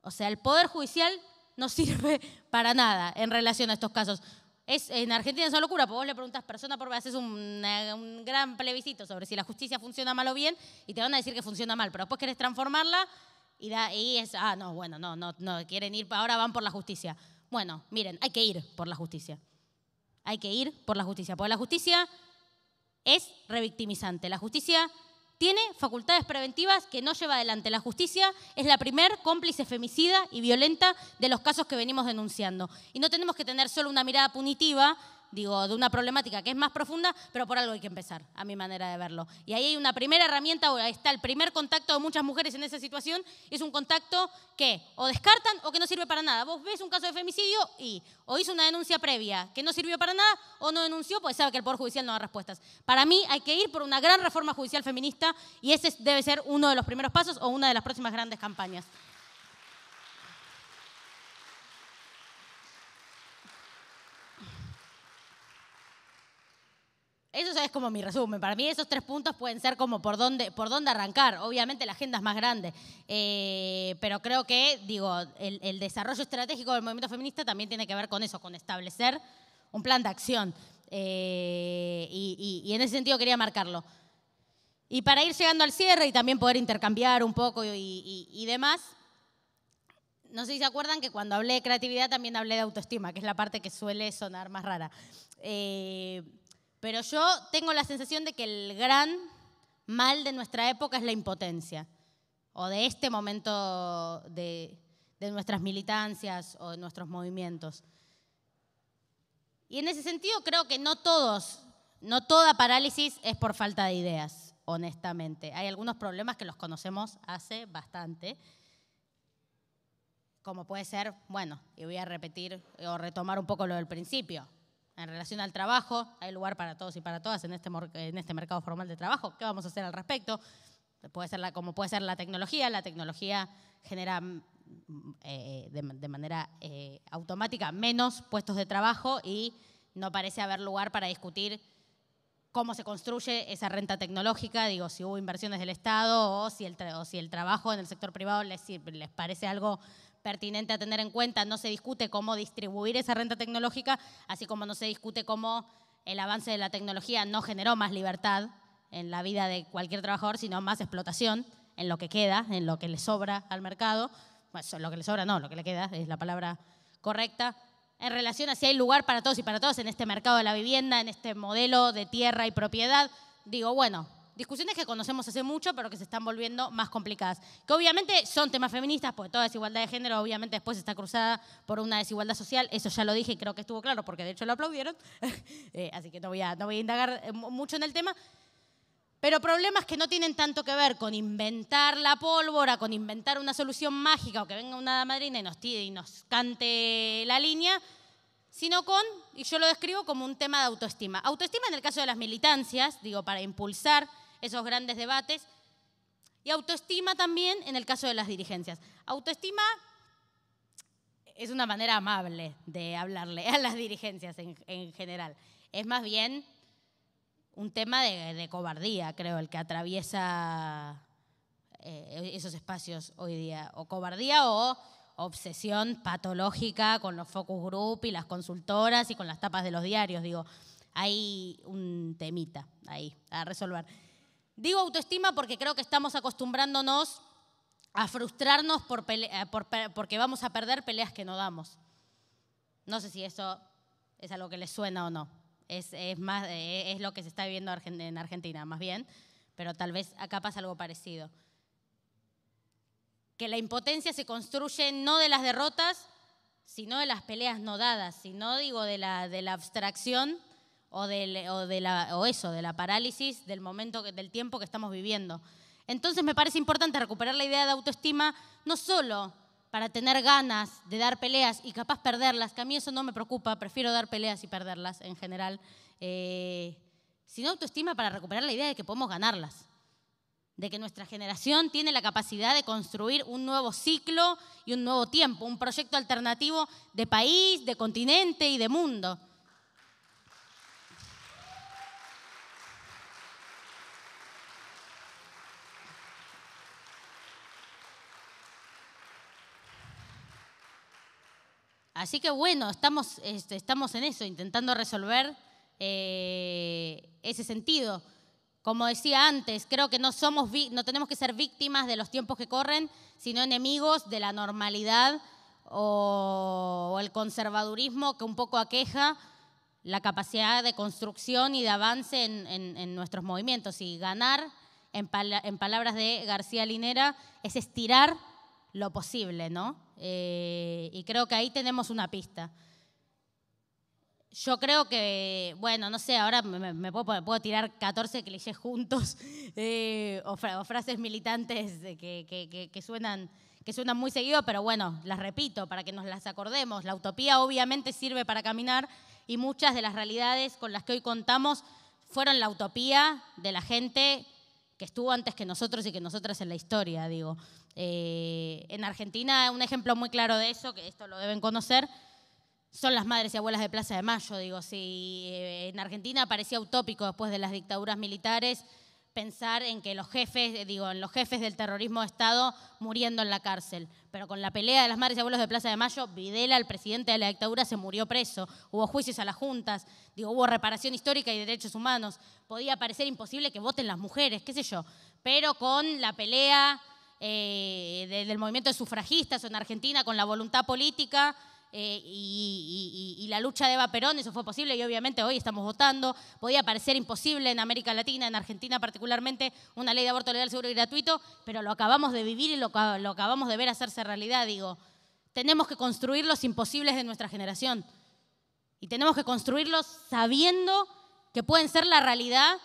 O sea, el Poder Judicial no (laughs) sirve para nada en relación a estos casos. Es, en Argentina es una locura, porque vos le preguntas persona por persona, haces eh, un, gran plebiscito sobre si la justicia funciona mal o bien y te van a decir que funciona mal, pero después querés transformarla y, es, ah, no, bueno, no, no, no, quieren ir, ahora van por la justicia. Bueno, miren, hay que ir por la justicia. Hay que ir por la justicia, porque la justicia es revictimizante. La justicia tiene facultades preventivas que no lleva adelante. La justicia es la primer cómplice femicida y violenta de los casos que venimos denunciando. Y no tenemos que tener solo una mirada punitiva, digo, de una problemática que es más profunda, pero por algo hay que empezar, a mi manera de verlo. Y ahí hay una primera herramienta, o ahí está el primer contacto de muchas mujeres en esa situación, es un contacto que o descartan o que no sirve para nada. Vos ves un caso de femicidio y o hizo una denuncia previa que no sirvió para nada o no denunció, pues sabe que el Poder Judicial no da respuestas. Para mí hay que ir por una gran reforma judicial feminista y ese debe ser uno de los primeros pasos o una de las próximas grandes campañas. Eso es como mi resumen. Para mí esos tres puntos pueden ser como por dónde, por dónde arrancar. Obviamente la agenda es más grande, eh, pero creo que, digo, el, desarrollo estratégico del movimiento feminista también tiene que ver con eso, con establecer un plan de acción. Eh, y, en ese sentido quería marcarlo. Y para ir llegando al cierre y también poder intercambiar un poco y, demás, no sé si se acuerdan que cuando hablé de creatividad también hablé de autoestima, que es la parte que suele sonar más rara. Eh, pero yo tengo la sensación de que el gran mal de nuestra época es la impotencia, o de este momento de, nuestras militancias o de nuestros movimientos. Y en ese sentido creo que no todos, no toda parálisis es por falta de ideas, honestamente. Hay algunos problemas que los conocemos hace bastante, como puede ser, bueno, y voy a repetir o retomar un poco lo del principio, en relación al trabajo. Hay lugar para todos y para todas en este, en este mercado formal de trabajo. ¿Qué vamos a hacer al respecto? Puede ser la, como puede ser la tecnología. La tecnología genera mm, eh, de, manera eh, automática menos puestos de trabajo y no parece haber lugar para discutir cómo se construye esa renta tecnológica, digo, si hubo inversiones del Estado o si el, o si el trabajo en el sector privado les, les parece algo pertinente a tener en cuenta, no se discute cómo distribuir esa renta tecnológica, así como no se discute cómo el avance de la tecnología no generó más libertad en la vida de cualquier trabajador, sino más explotación en lo que queda, en lo que le sobra al mercado. pues lo que le sobra no, lo que le queda es la palabra correcta. En relación a si hay lugar para todos y para todas en este mercado de la vivienda, en este modelo de tierra y propiedad, digo, bueno, discusiones que conocemos hace mucho, pero que se están volviendo más complicadas. Que obviamente son temas feministas, porque toda desigualdad de género obviamente después está cruzada por una desigualdad social. Eso ya lo dije y creo que estuvo claro, porque de hecho lo aplaudieron. (laughs) Eh, así que no voy, a, indagar eh, mucho en el tema. Pero problemas que no tienen tanto que ver con inventar la pólvora, con inventar una solución mágica o que venga una madrina y nos tire y nos cante la línea, sino con, y yo lo describo como un tema de autoestima. Autoestima en el caso de las militancias, digo, para impulsar esos grandes debates. Y autoestima también en el caso de las dirigencias. Autoestima es una manera amable de hablarle a las dirigencias en, general. Es más bien un tema de, cobardía, creo, el que atraviesa eh, esos espacios hoy día. O cobardía o obsesión patológica con los focus group y las consultoras y con las tapas de los diarios. Digo, hay un temita ahí a resolver. Digo autoestima porque creo que estamos acostumbrándonos a frustrarnos por eh, porque vamos a perder peleas que no damos. No sé si eso es algo que les suena o no. Es, es, más, eh, es lo que se está viviendo en Argentina, más bien, pero tal vez acá pasa algo parecido. Que la impotencia se construye no de las derrotas, sino de las peleas no dadas, sino digo de la, de la abstracción o, de la, eso, de la parálisis del momento, del tiempo que estamos viviendo. Entonces me parece importante recuperar la idea de autoestima, no solo para tener ganas de dar peleas y capaz perderlas, que a mí eso no me preocupa, prefiero dar peleas y perderlas en general, eh, sino autoestima para recuperar la idea de que podemos ganarlas, de que nuestra generación tiene la capacidad de construir un nuevo ciclo y un nuevo tiempo, un proyecto alternativo de país, de continente y de mundo. Así que bueno, estamos, este, estamos en eso, intentando resolver eh, ese sentido. Como decía antes, creo que no, somos, no tenemos que ser víctimas de los tiempos que corren, sino enemigos de la normalidad o, el conservadurismo que un poco aqueja la capacidad de construcción y de avance en, nuestros movimientos. Y ganar, en palabras de García Linera, es estirar lo posible, ¿no? Eh, y creo que ahí tenemos una pista. Yo creo que, bueno, no sé, ahora me, puedo, tirar 14 clichés juntos (laughs) eh, o, frases militantes que, que, suenan, que suenan muy seguido, pero bueno, las repito para que nos las acordemos. La utopía obviamente sirve para caminar y muchas de las realidades con las que hoy contamos fueron la utopía de la gente que estuvo antes que nosotros y que nosotras en la historia, digo. Eh, en Argentina, un ejemplo muy claro de eso, que esto lo deben conocer, son las madres y abuelas de Plaza de Mayo. Digo, si eh, en Argentina parecía utópico después de las dictaduras militares pensar en que los jefes, eh, digo, en los jefes del terrorismo de Estado muriendo en la cárcel. Pero con la pelea de las madres y abuelos de Plaza de Mayo, Videla, el presidente de la dictadura, se murió preso. Hubo juicios a las juntas, digo, hubo reparación histórica y derechos humanos. Podía parecer imposible que voten las mujeres, qué sé yo. Pero con la pelea eh, del movimiento de sufragistas en Argentina con la voluntad política eh, y, la lucha de Eva Perón, eso fue posible y obviamente hoy estamos votando. Podía parecer imposible en América Latina, en Argentina particularmente, una ley de aborto legal, seguro y gratuito, pero lo acabamos de vivir y lo, lo acabamos de ver hacerse realidad. Digo, tenemos que construir los imposibles de nuestra generación y tenemos que construirlos sabiendo que pueden ser la realidad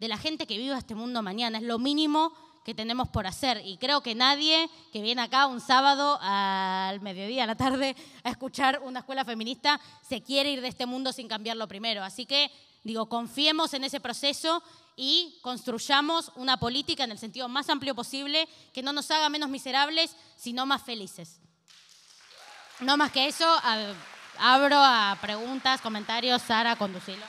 de la gente que viva este mundo mañana. Es lo mínimo tenemos por hacer. Y creo que nadie que viene acá un sábado al mediodía, a la tarde, a escuchar una escuela feminista, se quiere ir de este mundo sin cambiarlo primero. Así que, digo, confiemos en ese proceso y construyamos una política en el sentido más amplio posible que no nos haga menos miserables, sino más felices. No más que eso, abro a preguntas, comentarios, Sara, conducirlo.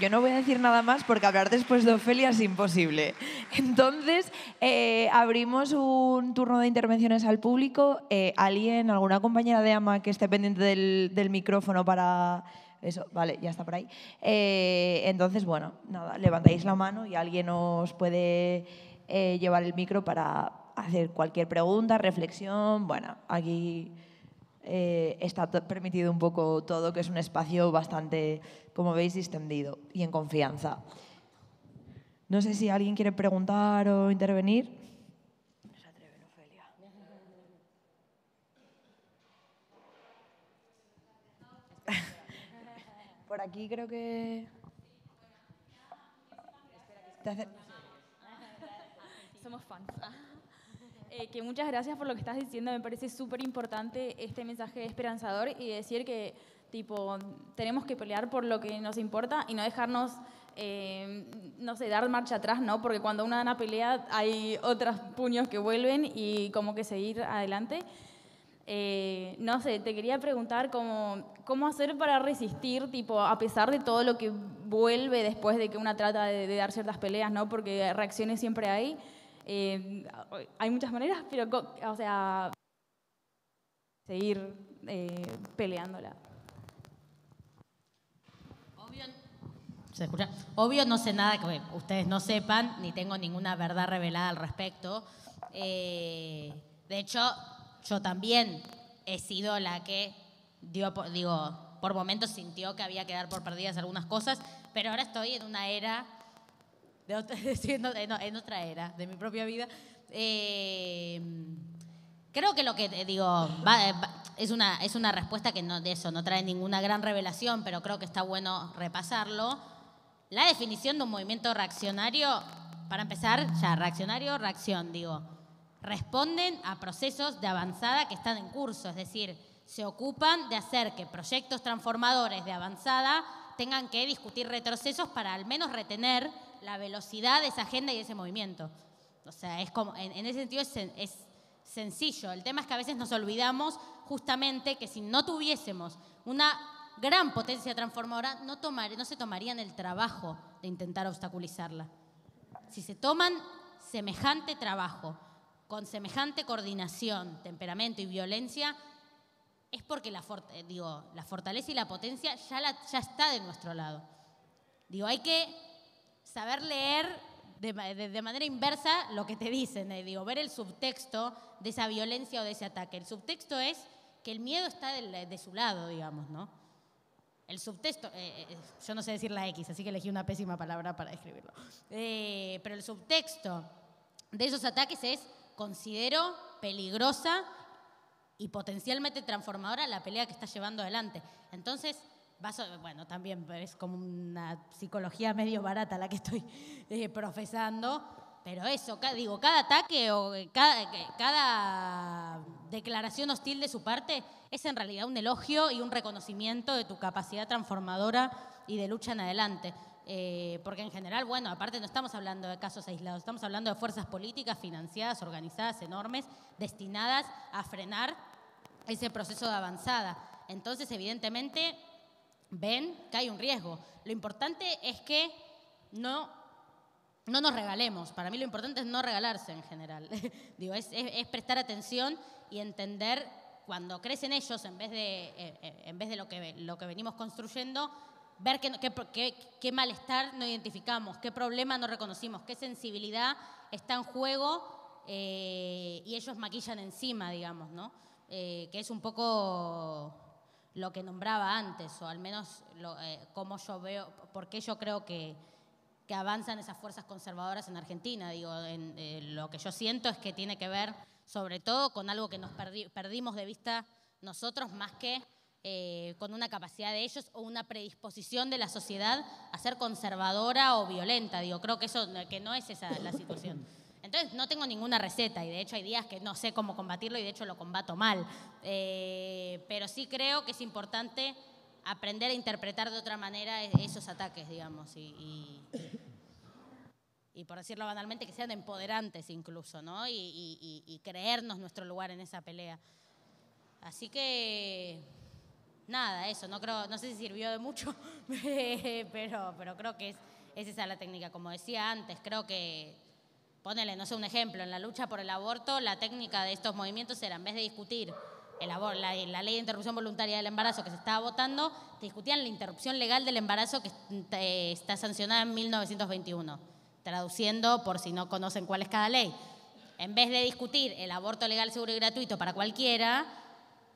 Yo no voy a decir nada más porque hablar después de Ofelia es imposible. (laughs) Entonces, eh, abrimos un turno de intervenciones al público. Eh, ¿Alguien, alguna compañera de AMA que esté pendiente del, micrófono para... Eso, vale, ya está por ahí. Eh, entonces, bueno, nada, levantáis la mano y alguien os puede llevar el micro para hacer cualquier pregunta, reflexión. Bueno, aquí... está permitido un poco todo, que es un espacio bastante como veis, distendido y en confianza. No sé si alguien quiere preguntar o intervenir. No se atreven, Por aquí creo que... Somos fans. (laughs) Eh, que muchas gracias por lo que estás diciendo. Me parece súper importante este mensaje esperanzador y decir que Tipo, tenemos que pelear por lo que nos importa y no dejarnos, eh, no sé, dar marcha atrás, ¿no? Porque cuando una da una pelea hay otros puños que vuelven y como que seguir adelante. Eh, no sé, te quería preguntar cómo, cómo hacer para resistir, tipo, a pesar de todo lo que vuelve después de que una trata de, dar ciertas peleas, ¿no? Porque reacciones siempre hay. Eh, hay muchas maneras, pero, o sea, seguir peleándola. Obvio, no sé nada que ustedes no sepan, ni tengo ninguna verdad revelada al respecto. Eh, de hecho, yo también he sido la que digo, por momentos sintió que había que dar por perdidas algunas cosas, pero ahora estoy en una era, de (laughs) en otra era de mi propia vida. Eh, creo que lo que eh, digo es, una, es una respuesta que no, de eso no trae ninguna gran revelación, pero creo que está bueno repasarlo la definición de un movimiento reaccionario, para empezar, ya reaccionario, reacción, digo, responden a procesos de avanzada que están en curso, es decir, se ocupan de hacer que proyectos transformadores de avanzada tengan que discutir retrocesos para al menos retener la velocidad de esa agenda y de ese movimiento. O sea, es como, en, ese sentido es sencillo. El tema es que a veces nos olvidamos justamente que si no tuviésemos una gran potencia transformadora, no, tomar, no se tomarían el trabajo de intentar obstaculizarla. Si se toman semejante trabajo, con semejante coordinación, temperamento y violencia, es porque la, eh, digo, la fortaleza y la potencia ya, la, ya está de nuestro lado. Digo, hay que saber leer de, manera inversa lo que te dicen, eh, digo, ver el subtexto de esa violencia o de ese ataque. El subtexto es que el miedo está de su lado, digamos, ¿no? El subtexto, eh, eh, eh, yo no sé decir la X, así que elegí una pésima palabra para describirlo. pero el subtexto de esos ataques es, considero peligrosa y potencialmente transformadora la pelea que está llevando adelante. Entonces, bueno, también es como una psicología medio barata la que estoy profesando, pero eso, digo, cada ataque o eh, eh, cada, declaración hostil de su parte es en realidad un elogio y un reconocimiento de tu capacidad transformadora y de lucha en adelante. Eh, porque en general, bueno, aparte no estamos hablando de casos aislados, estamos hablando de fuerzas políticas financiadas, organizadas, enormes, destinadas a frenar ese proceso de avanzada. Entonces, evidentemente, ven que hay un riesgo. Lo importante es que no no nos regalemos. Para mí lo importante es no regalarse en general. (laughs) Digo, es, prestar atención y entender cuando crecen ellos, en vez de, eh, eh, en vez de lo, que, lo que venimos construyendo, ver qué, qué, qué, malestar no identificamos, qué problema no reconocimos, qué sensibilidad está en juego eh, y ellos maquillan encima, digamos, ¿no? que es un poco lo que nombraba antes, o al menos lo, cómo yo veo, porque yo creo que, que avanzan esas fuerzas conservadoras en Argentina. Digo, eh, lo que yo siento es que tiene que ver sobre todo con algo que nos perdimos de vista nosotros más que eh, con una capacidad de ellos o una predisposición de la sociedad a ser conservadora o violenta. Digo, creo que eso que no es esa la situación. Entonces no tengo ninguna receta y de hecho hay días que no sé cómo combatirlo y de hecho lo combato mal. Eh, pero sí creo que es importante aprender a interpretar de otra manera e-, esos ataques, digamos, y y por decirlo banalmente, que sean empoderantes incluso, ¿no? Y, creernos nuestro lugar en esa pelea. Así que, nada, eso, no, creo, no sé si sirvió de mucho, (laughs) pero, pero creo que es, es la técnica. Como decía antes, creo que, ponele, no sé, un ejemplo, en la lucha por el aborto, la técnica de estos movimientos era, en vez de discutir el abor la, ley de interrupción voluntaria del embarazo que se estaba votando, discutían la interrupción legal del embarazo que está, eh, está sancionada en 1921 traduciendo por si no conocen cuál es cada ley. En vez de discutir el aborto legal, seguro y gratuito para cualquiera,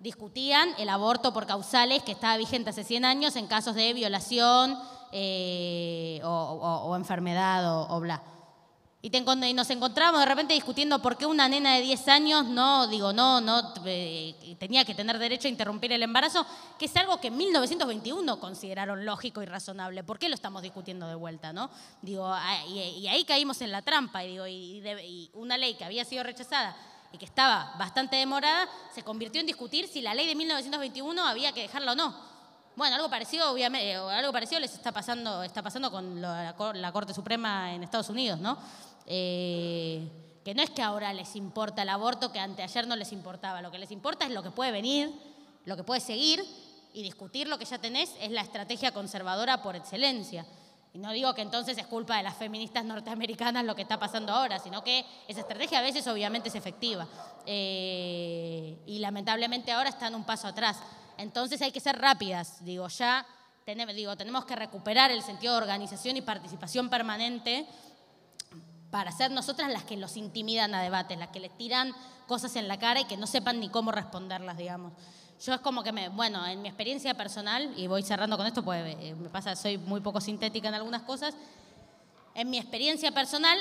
discutían el aborto por causales que estaba vigente hace 100 años en casos de violación eh, o, enfermedad o bla. Y, nos encontramos de repente discutiendo por qué una nena de 10 años no, digo, no, no, eh, tenía que tener derecho a interrumpir el embarazo, que es algo que en 1921 consideraron lógico y razonable. ¿Por qué lo estamos discutiendo de vuelta, no? Digo, ah, y, ahí caímos en la trampa, y, digo, y una ley que había sido rechazada y que estaba bastante demorada, se convirtió en discutir si la ley de 1921 había que dejarla o no. Bueno, algo parecido, obviamente, eh, algo parecido les está pasando, está pasando con la Corte Suprema en Estados Unidos, ¿no? Eh, que no es que ahora les importa el aborto, que anteayer no les importaba, lo que les importa es lo que puede venir, lo que puede seguir, y discutir lo que ya tenés es la estrategia conservadora por excelencia. Y no digo que entonces es culpa de las feministas norteamericanas lo que está pasando ahora, sino que esa estrategia a veces obviamente es efectiva. Eh, y lamentablemente ahora están un paso atrás. Entonces hay que ser rápidas, digo, ya digo, tenemos que recuperar el sentido de organización y participación permanente para ser nosotras las que los intimidan a debates, las que les tiran cosas en la cara y que no sepan ni cómo responderlas, digamos. Yo es como que me, bueno, en mi experiencia personal, y voy cerrando con esto, pues eh, me pasa, soy muy poco sintética en algunas cosas, en mi experiencia personal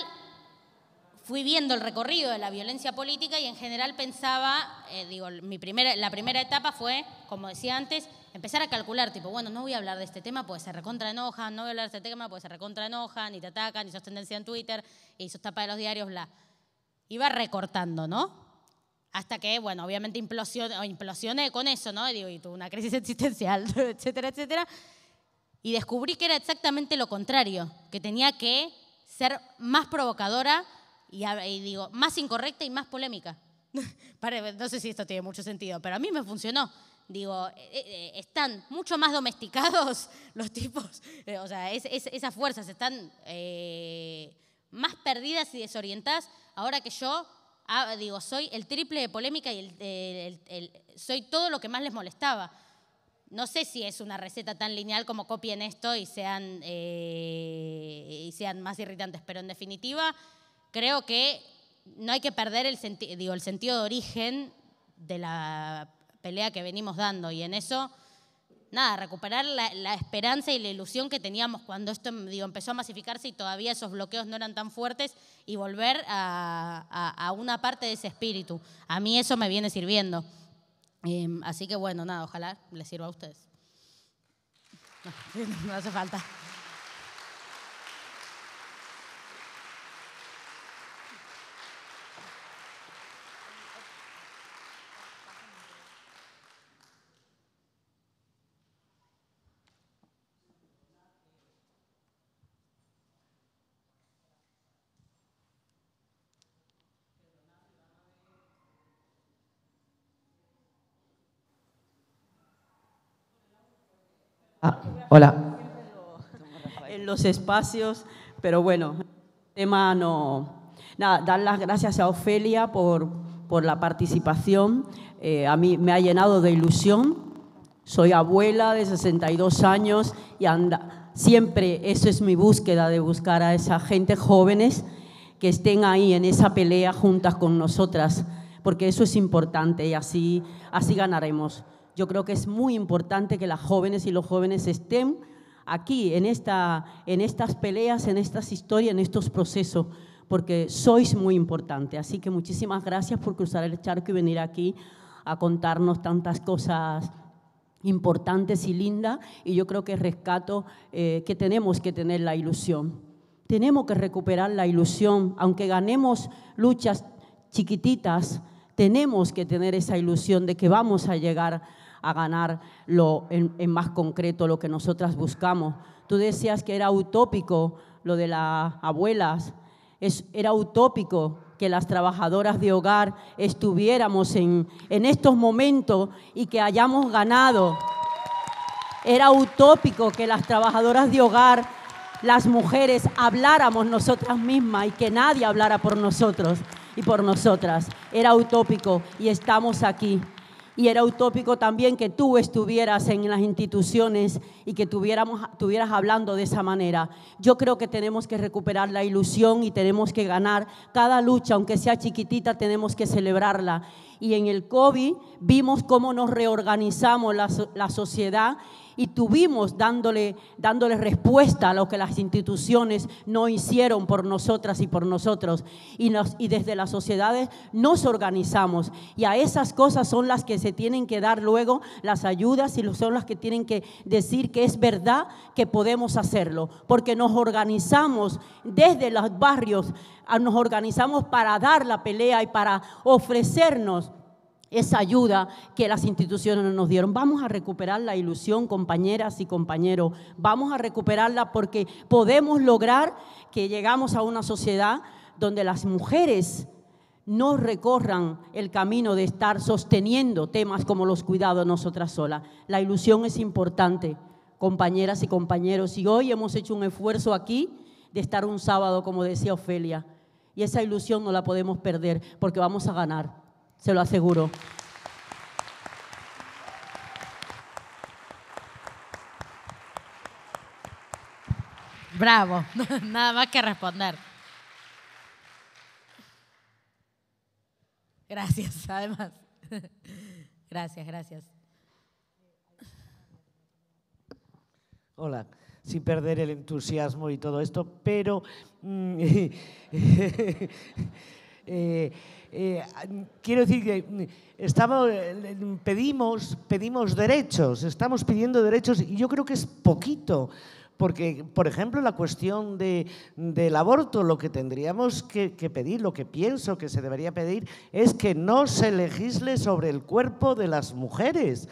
fui viendo el recorrido de la violencia política y en general pensaba, eh, digo, mi primera, la primera etapa fue, como decía antes, empezar a calcular, tipo, bueno, no voy a hablar de este tema pues se recontra enoja no voy a hablar de este tema pues se recontra enoja y te atacan, y sos tendencia en Twitter, y sos tapa de los diarios, bla. Iba recortando, ¿no? Hasta que, bueno, obviamente implosioné, con eso, ¿no? Y, digo, y tuve una crisis (laughs) existencial, etcétera, etcétera. Y descubrí que era exactamente lo contrario, que tenía que ser más provocadora y, y digo, más incorrecta y más polémica. (laughs) no sé si esto tiene mucho sentido, pero a mí me funcionó digo, eh, eh, están mucho más domesticados (laughs) los tipos, eh, o sea, esas fuerzas están más perdidas y desorientadas ahora que yo, ah, digo, soy el triple de polémica y el, soy todo lo que más les molestaba. No sé si es una receta tan lineal como copien esto y sean, y sean más irritantes, pero en definitiva creo que no hay que perder el, el sentido de origen de la pelea que venimos dando y en eso, nada, recuperar la, esperanza y la ilusión que teníamos cuando esto empezó a masificarse y todavía esos bloqueos no eran tan fuertes y volver a, una parte de ese espíritu. A mí eso me viene sirviendo. Em, así que bueno, nada, ojalá les sirva a ustedes. no (laughs) hace falta. Hola. En los espacios, pero bueno, tema no. Nada, dar las gracias a Ofelia por, la participación. Eh, a mí me ha llenado de ilusión. Soy abuela de 62 años y siempre eso es mi búsqueda de buscar a esa gente jóvenes que estén ahí en esa pelea juntas con nosotras, porque eso es importante y así, así ganaremos. Yo creo que es muy importante que las jóvenes y los jóvenes estén aquí, en, esta, en estas peleas, en estas historias, en estos procesos, porque sois muy importantes. Así que muchísimas gracias por cruzar el charco y venir aquí a contarnos tantas cosas importantes y lindas. Y yo creo que rescato eh, que tenemos que tener la ilusión. Tenemos que recuperar la ilusión, aunque ganemos luchas chiquititas, tenemos que tener esa ilusión de que vamos a llegar a ganar lo, en, más concreto lo que nosotras buscamos. Tú decías que era utópico lo de las abuelas, era utópico que las trabajadoras de hogar estuviéramos en, en estos momentos y que hayamos ganado. Era utópico que las trabajadoras de hogar, las mujeres, habláramos nosotras mismas y que nadie hablara por nosotros y por nosotras. Era utópico y estamos aquí y era utópico también que tú estuvieras en las instituciones y que tuviéramos, estuvieras hablando de esa manera. Yo creo que tenemos que recuperar la ilusión y tenemos que ganar cada lucha, aunque sea chiquitita, tenemos que celebrarla. Y en el COVID vimos cómo nos reorganizamos la, la sociedad y tuvimos dándole, dándole respuesta a lo que las instituciones no hicieron por nosotras y por nosotros. Y, nos, y desde las sociedades nos organizamos. Y a esas cosas son las que se tienen que dar luego las ayudas y son las que tienen que decir que es verdad que podemos hacerlo. Porque nos organizamos desde los barrios, nos organizamos para dar la pelea y para ofrecernos esa ayuda que las instituciones nos dieron. Vamos a recuperar la ilusión, compañeras y compañeros. Vamos a recuperarla porque podemos lograr que llegamos a una sociedad donde las mujeres no recorran el camino de estar sosteniendo temas como los cuidados nosotras solas. La ilusión es importante, compañeras y compañeros, y hoy hemos hecho un esfuerzo aquí de estar un sábado, como decía Ofelia, y esa ilusión no la podemos perder porque vamos a ganar se lo aseguro. Bravo, (laughs) nada más que responder. Gracias, (laughs) además. Gracias, gracias. Hola, sin perder el entusiasmo y todo esto, pero mm, (laughs) Eh, eh, quiero decir que mm, pedimos, derechos, estamos pidiendo derechos y yo creo que es poquito. Porque, por ejemplo, la cuestión del aborto, lo que tendríamos que, pedir, lo que pienso que se debería pedir, es que no se legisle sobre el cuerpo de las mujeres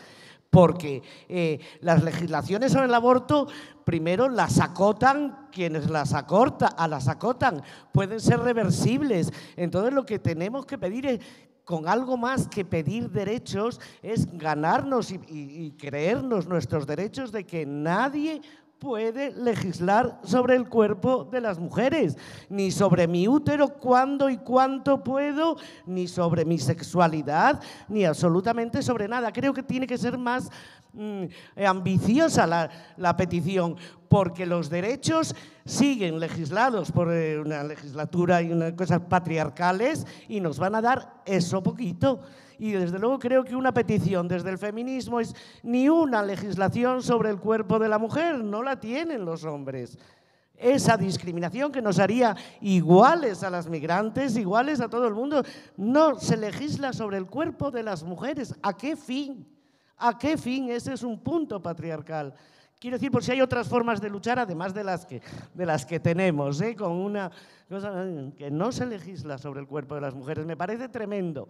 porque eh, las legislaciones sobre el aborto primero las acotan quienes las, acorta, a las acotan, pueden ser reversibles. Entonces lo que tenemos que pedir con algo más que pedir derechos es ganarnos y, creernos nuestros derechos de que nadie puede legislar sobre el cuerpo de las mujeres, ni sobre mi útero, cuándo y cuánto puedo, ni sobre mi sexualidad, ni absolutamente sobre nada. Creo que tiene que ser más mm, ambiciosa la, petición, porque los derechos siguen legislados por eh, una legislatura y unas cosas patriarcales y nos van a dar eso poquito. Y desde luego creo que una petición desde el feminismo es ni una legislación sobre el cuerpo de la mujer, no la tienen los hombres esa discriminación que nos haría iguales a las migrantes, iguales a todo el mundo. No se legisla sobre el cuerpo de las mujeres. ¿A qué fin? ¿A qué fin? Ese es un punto patriarcal. Quiero decir, por si hay otras formas de luchar, además de las que, de las que tenemos, ¿eh? con una cosa que no se legisla sobre el cuerpo de las mujeres. Me parece tremendo.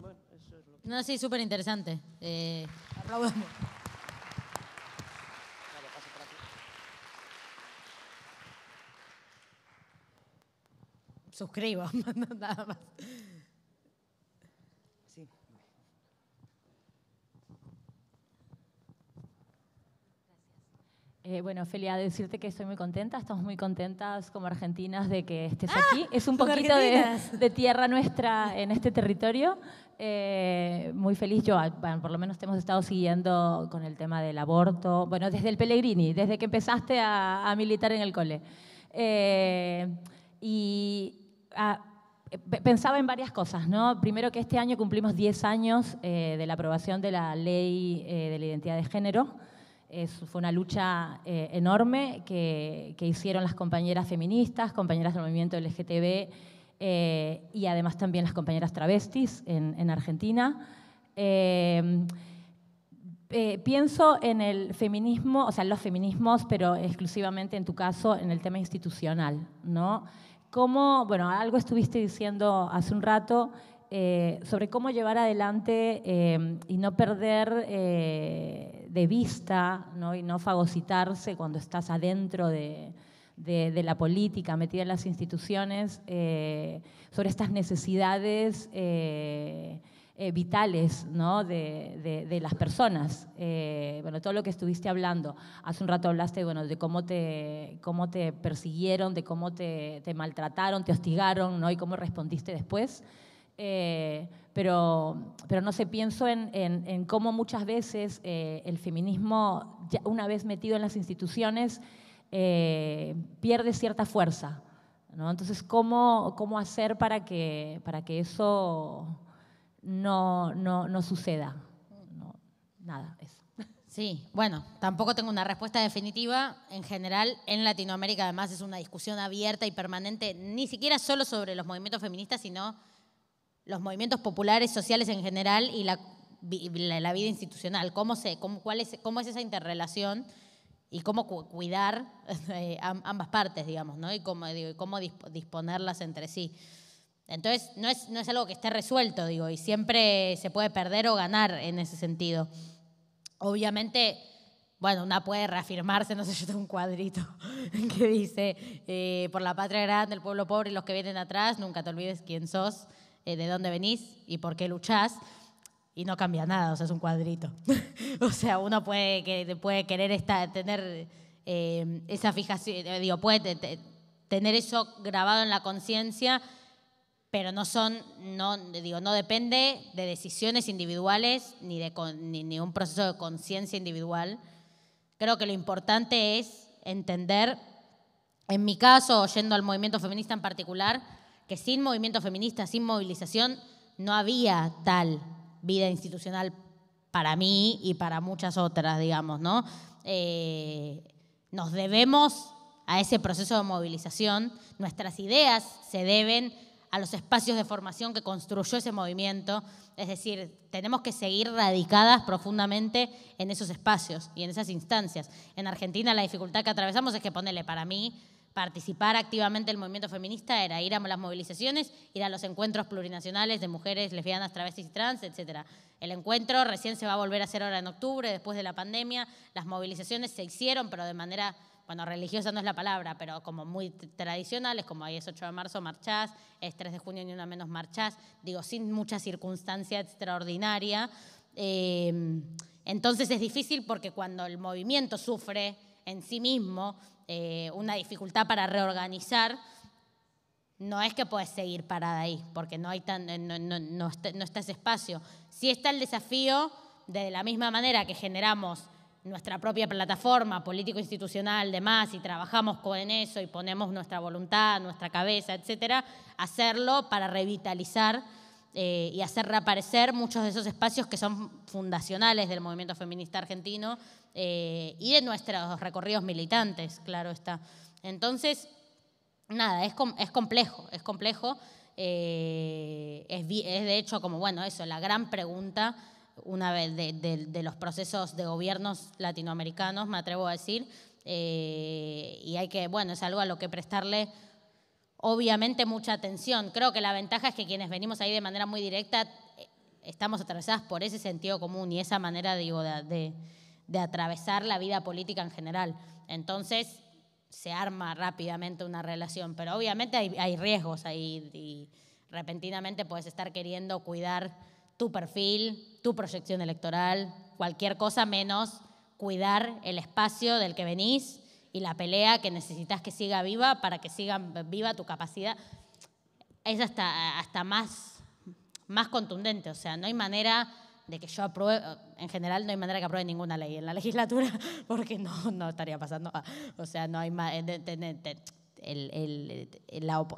Bueno, eso es No, sí, súper interesante. Eh, aplaudamos. (laughs) Suscribo, (laughs) nada más. Eh, bueno, Felia, decirte que estoy muy contenta, estamos muy contentas como argentinas de que estés ¡Ah! aquí. Es un poquito de, tierra nuestra en este territorio. Eh, muy feliz yo, por lo menos te hemos estado siguiendo con el tema del aborto, bueno, desde el Pellegrini, desde que empezaste a, militar en el cole. Eh, y ah, pensaba en varias cosas, ¿no? Primero que este año cumplimos 10 años de la aprobación de la ley de la identidad de género fue una lucha eh, enorme que, hicieron las compañeras feministas, compañeras del movimiento LGTB eh, y además también las compañeras travestis en, Argentina. Eh, pienso en el feminismo, o sea, en los feminismos, pero exclusivamente en tu caso, en el tema institucional, ¿no? Como, bueno, algo estuviste diciendo hace un rato, eh, sobre cómo llevar adelante eh, y no perder eh, de vista y no fagocitarse cuando estás adentro de, la política, metida en las instituciones, sobre estas necesidades vitales ¿no? de, las personas. bueno, todo lo que estuviste hablando. Hace un rato hablaste de cómo te, cómo te persiguieron, de cómo te, maltrataron, te hostigaron ¿no? y cómo respondiste después. Eh, pero, pero no sé, pienso en, en, cómo muchas veces eh, el feminismo, una vez metido en las instituciones, eh, pierde cierta fuerza. ¿no? Entonces, ¿cómo, ¿cómo hacer para que, para que eso no, no, no suceda? No, nada, eso. Sí, bueno, tampoco tengo una respuesta definitiva. En general, en Latinoamérica además es una discusión abierta y permanente, ni siquiera solo sobre los movimientos feministas, sino los movimientos populares, sociales en general y la, la, vida institucional. ¿Cómo, se, cómo, cuál es, ¿Cómo es esa interrelación y cómo cuidar eh, ambas partes, digamos, ¿no? y cómo, cómo disponerlas entre sí? Entonces, no es, no es algo que esté resuelto, digo, y siempre se puede perder o ganar en ese sentido. Obviamente, bueno, una puede reafirmarse, no sé, yo tengo un cuadrito (laughs) que dice, eh, por la patria grande, el pueblo pobre y los que vienen atrás, nunca te olvides quién sos. Eh, de dónde venís y por qué luchás, y no cambia nada, o sea, es un cuadrito. (laughs) o sea, uno puede, que, puede querer tener eh, esa fijación, eh, digo, puede tener eso grabado en la conciencia, pero no son, no, digo, no depende de decisiones individuales ni de ni, ni un proceso de conciencia individual. Creo que lo importante es entender, en mi caso, yendo al movimiento feminista en particular, que sin movimiento feminista, sin movilización, no había tal vida institucional para mí y para muchas otras, digamos, ¿no? Eh, nos debemos a ese proceso de movilización, nuestras ideas se deben a los espacios de formación que construyó ese movimiento, es decir, tenemos que seguir radicadas profundamente en esos espacios y en esas instancias. En Argentina la dificultad que atravesamos es que, ponele, para mí, participar activamente el movimiento feminista era ir a las movilizaciones, ir a los encuentros plurinacionales de mujeres lesbianas, travestis y trans, etc. El encuentro recién se va a volver a hacer ahora en octubre, después de la pandemia. Las movilizaciones se hicieron, pero de manera, bueno, religiosa no es la palabra, pero como muy tradicionales, como ahí es 8 de marzo, marchás, es 3 de junio, ni una menos marchás, digo, sin mucha circunstancia extraordinaria. Em, entonces es difícil porque cuando el movimiento sufre en sí mismo, eh, una dificultad para reorganizar, no es que puedes seguir parada ahí, porque no, hay no, no, está, ese espacio. Si está el desafío de la misma manera que generamos nuestra propia plataforma político-institucional, demás, y trabajamos con eso y ponemos nuestra voluntad, nuestra cabeza, etcétera, hacerlo para revitalizar eh, y hacer reaparecer muchos de esos espacios que son fundacionales del movimiento feminista argentino eh, y de nuestros recorridos militantes, claro está. Entonces, nada, es, complejo, es complejo. Eh, es, de hecho como, bueno, eso, la gran pregunta una vez de los procesos de gobiernos latinoamericanos, me atrevo a decir, y hay que, bueno, es algo a lo que prestarle obviamente mucha atención. Creo que la ventaja es que quienes venimos ahí de manera muy directa eh, estamos atravesadas por ese sentido común y esa manera de, atravesar la vida política en general. Entonces se arma rápidamente una relación, pero obviamente hay, hay riesgos ahí y repentinamente puedes estar queriendo cuidar tu perfil, tu proyección electoral, cualquier cosa menos cuidar el espacio del que venís y la pelea que necesitas que siga viva para que siga viva tu capacidad es hasta, hasta más, más contundente. O sea, no hay manera de que yo apruebe, en general no hay manera que apruebe ninguna ley en la (laughs) legislatura, porque no, no estaría pasando. O sea, no hay más... Eh,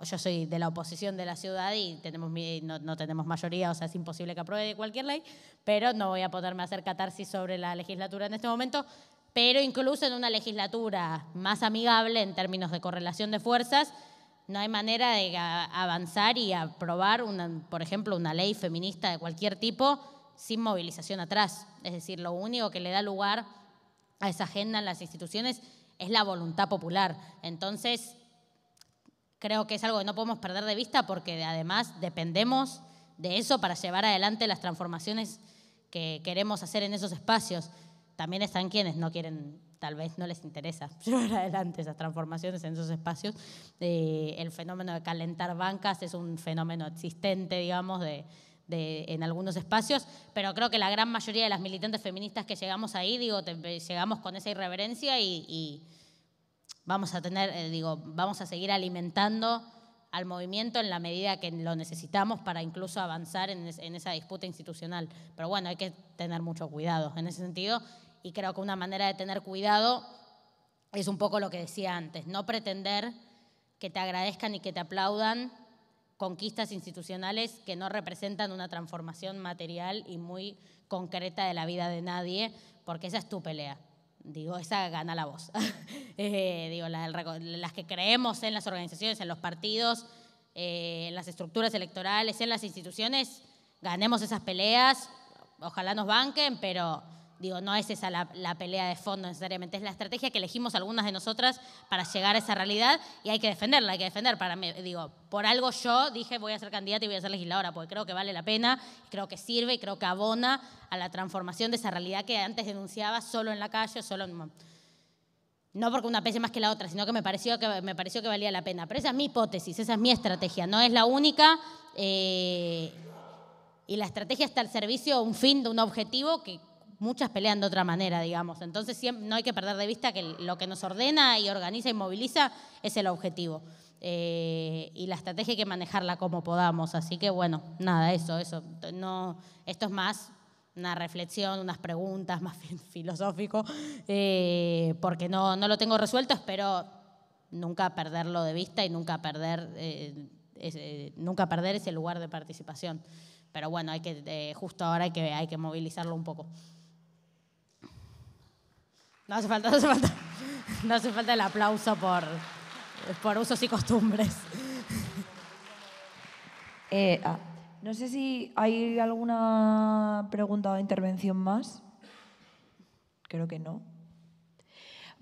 yo soy de la oposición de la ciudad y tenemos no, no, tenemos mayoría, o sea, es imposible que apruebe cualquier ley, pero no voy a poderme hacer catarsis sobre la legislatura en este momento pero incluso en una legislatura más amigable en términos de correlación de fuerzas, no hay manera de avanzar y aprobar, por ejemplo, una ley feminista de cualquier tipo sin movilización atrás. Es decir, lo único que le da lugar a esa agenda en las instituciones es la voluntad popular. Entonces, creo que es algo que no podemos perder de vista porque además dependemos de eso para llevar adelante las transformaciones que queremos hacer en esos espacios también están quienes no quieren, tal vez no les interesa (laughs) llevar adelante esas transformaciones en esos espacios. Eh, el fenómeno de calentar bancas es un fenómeno existente, digamos, de, en algunos espacios, pero creo que la gran mayoría de las militantes feministas que llegamos ahí, digo, eh, llegamos con esa irreverencia y, vamos a tener, eh, digo, vamos a seguir alimentando al movimiento en la medida que lo necesitamos para incluso avanzar en, en, esa disputa institucional. Pero bueno, hay que tener mucho cuidado en ese sentido y creo que una manera de tener cuidado es un poco lo que decía antes, no pretender que te agradezcan y que te aplaudan conquistas institucionales que no representan una transformación material y muy concreta de la vida de nadie, porque esa es tu pelea. Digo, esa gana la voz. (laughs) Eh, digo, las que creemos en las organizaciones, en los partidos, eh, en las estructuras electorales, en las instituciones, ganemos esas peleas, ojalá nos banquen, pero Digo, no es esa la, pelea de fondo necesariamente, es la estrategia que elegimos algunas de nosotras para llegar a esa realidad y hay que defenderla, hay que defender. Para mí, digo, por algo yo dije voy a ser candidata y voy a ser legisladora, porque creo que vale la pena, creo que sirve y creo que abona a la transformación de esa realidad que antes denunciaba solo en la calle, solo en... No porque una pese más que la otra, sino que me pareció que, me pareció que valía la pena. Pero esa es mi hipótesis, esa es mi estrategia, no es la única. Eh, y la estrategia está al servicio de un fin, de un objetivo que muchas pelean de otra manera, digamos. Entonces no hay que perder de vista que lo que nos ordena y organiza y moviliza es el objetivo. Eh, y la estrategia hay que manejarla como podamos. Así que bueno, nada, eso, eso. No, esto es más una reflexión, unas preguntas (laughs) más filosófico, eh, porque no, lo tengo resuelto, espero nunca perderlo de vista y nunca perder, eh, ese, nunca perder ese lugar de participación. Pero bueno, hay que, justo ahora hay que, hay que movilizarlo un poco. (laughs) No hace falta, el aplauso por, por usos y costumbres. (laughs) Eh, ah, no sé si hay alguna pregunta o intervención más. Creo que no.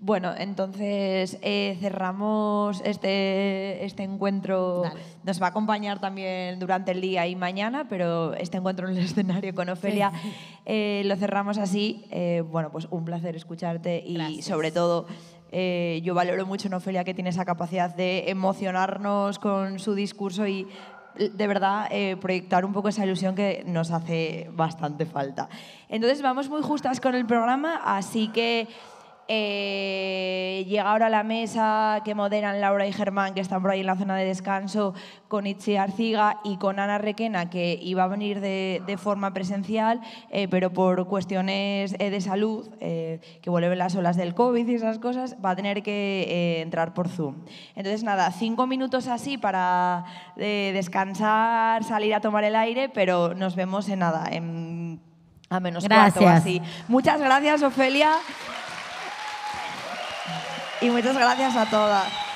Bueno, entonces eh, cerramos este, este encuentro. Nos va a acompañar también durante el día y mañana, pero este encuentro en el (laughs) escenario con Ofelia eh, lo cerramos así. Eh, bueno, pues un placer escucharte y sobre todo yo valoro mucho en Ofelia que tiene esa capacidad de emocionarnos con su discurso y de verdad proyectar un poco esa ilusión que nos hace bastante falta. Entonces vamos muy justas con el programa, así que eh, llega ahora a la mesa que moderan Laura y Germán, que están por ahí en la zona de descanso, con Itzi Arciga y con Ana Requena, que iba a venir de, forma presencial, eh, pero por cuestiones eh, de salud, que vuelven las olas del COVID y esas cosas, va a tener que entrar por Zoom. Entonces, nada, cinco minutos así para descansar, salir a tomar el aire, pero nos vemos en nada, a menos gracias. cuarto así. Muchas gracias, Ofelia y muchas gracias a todas.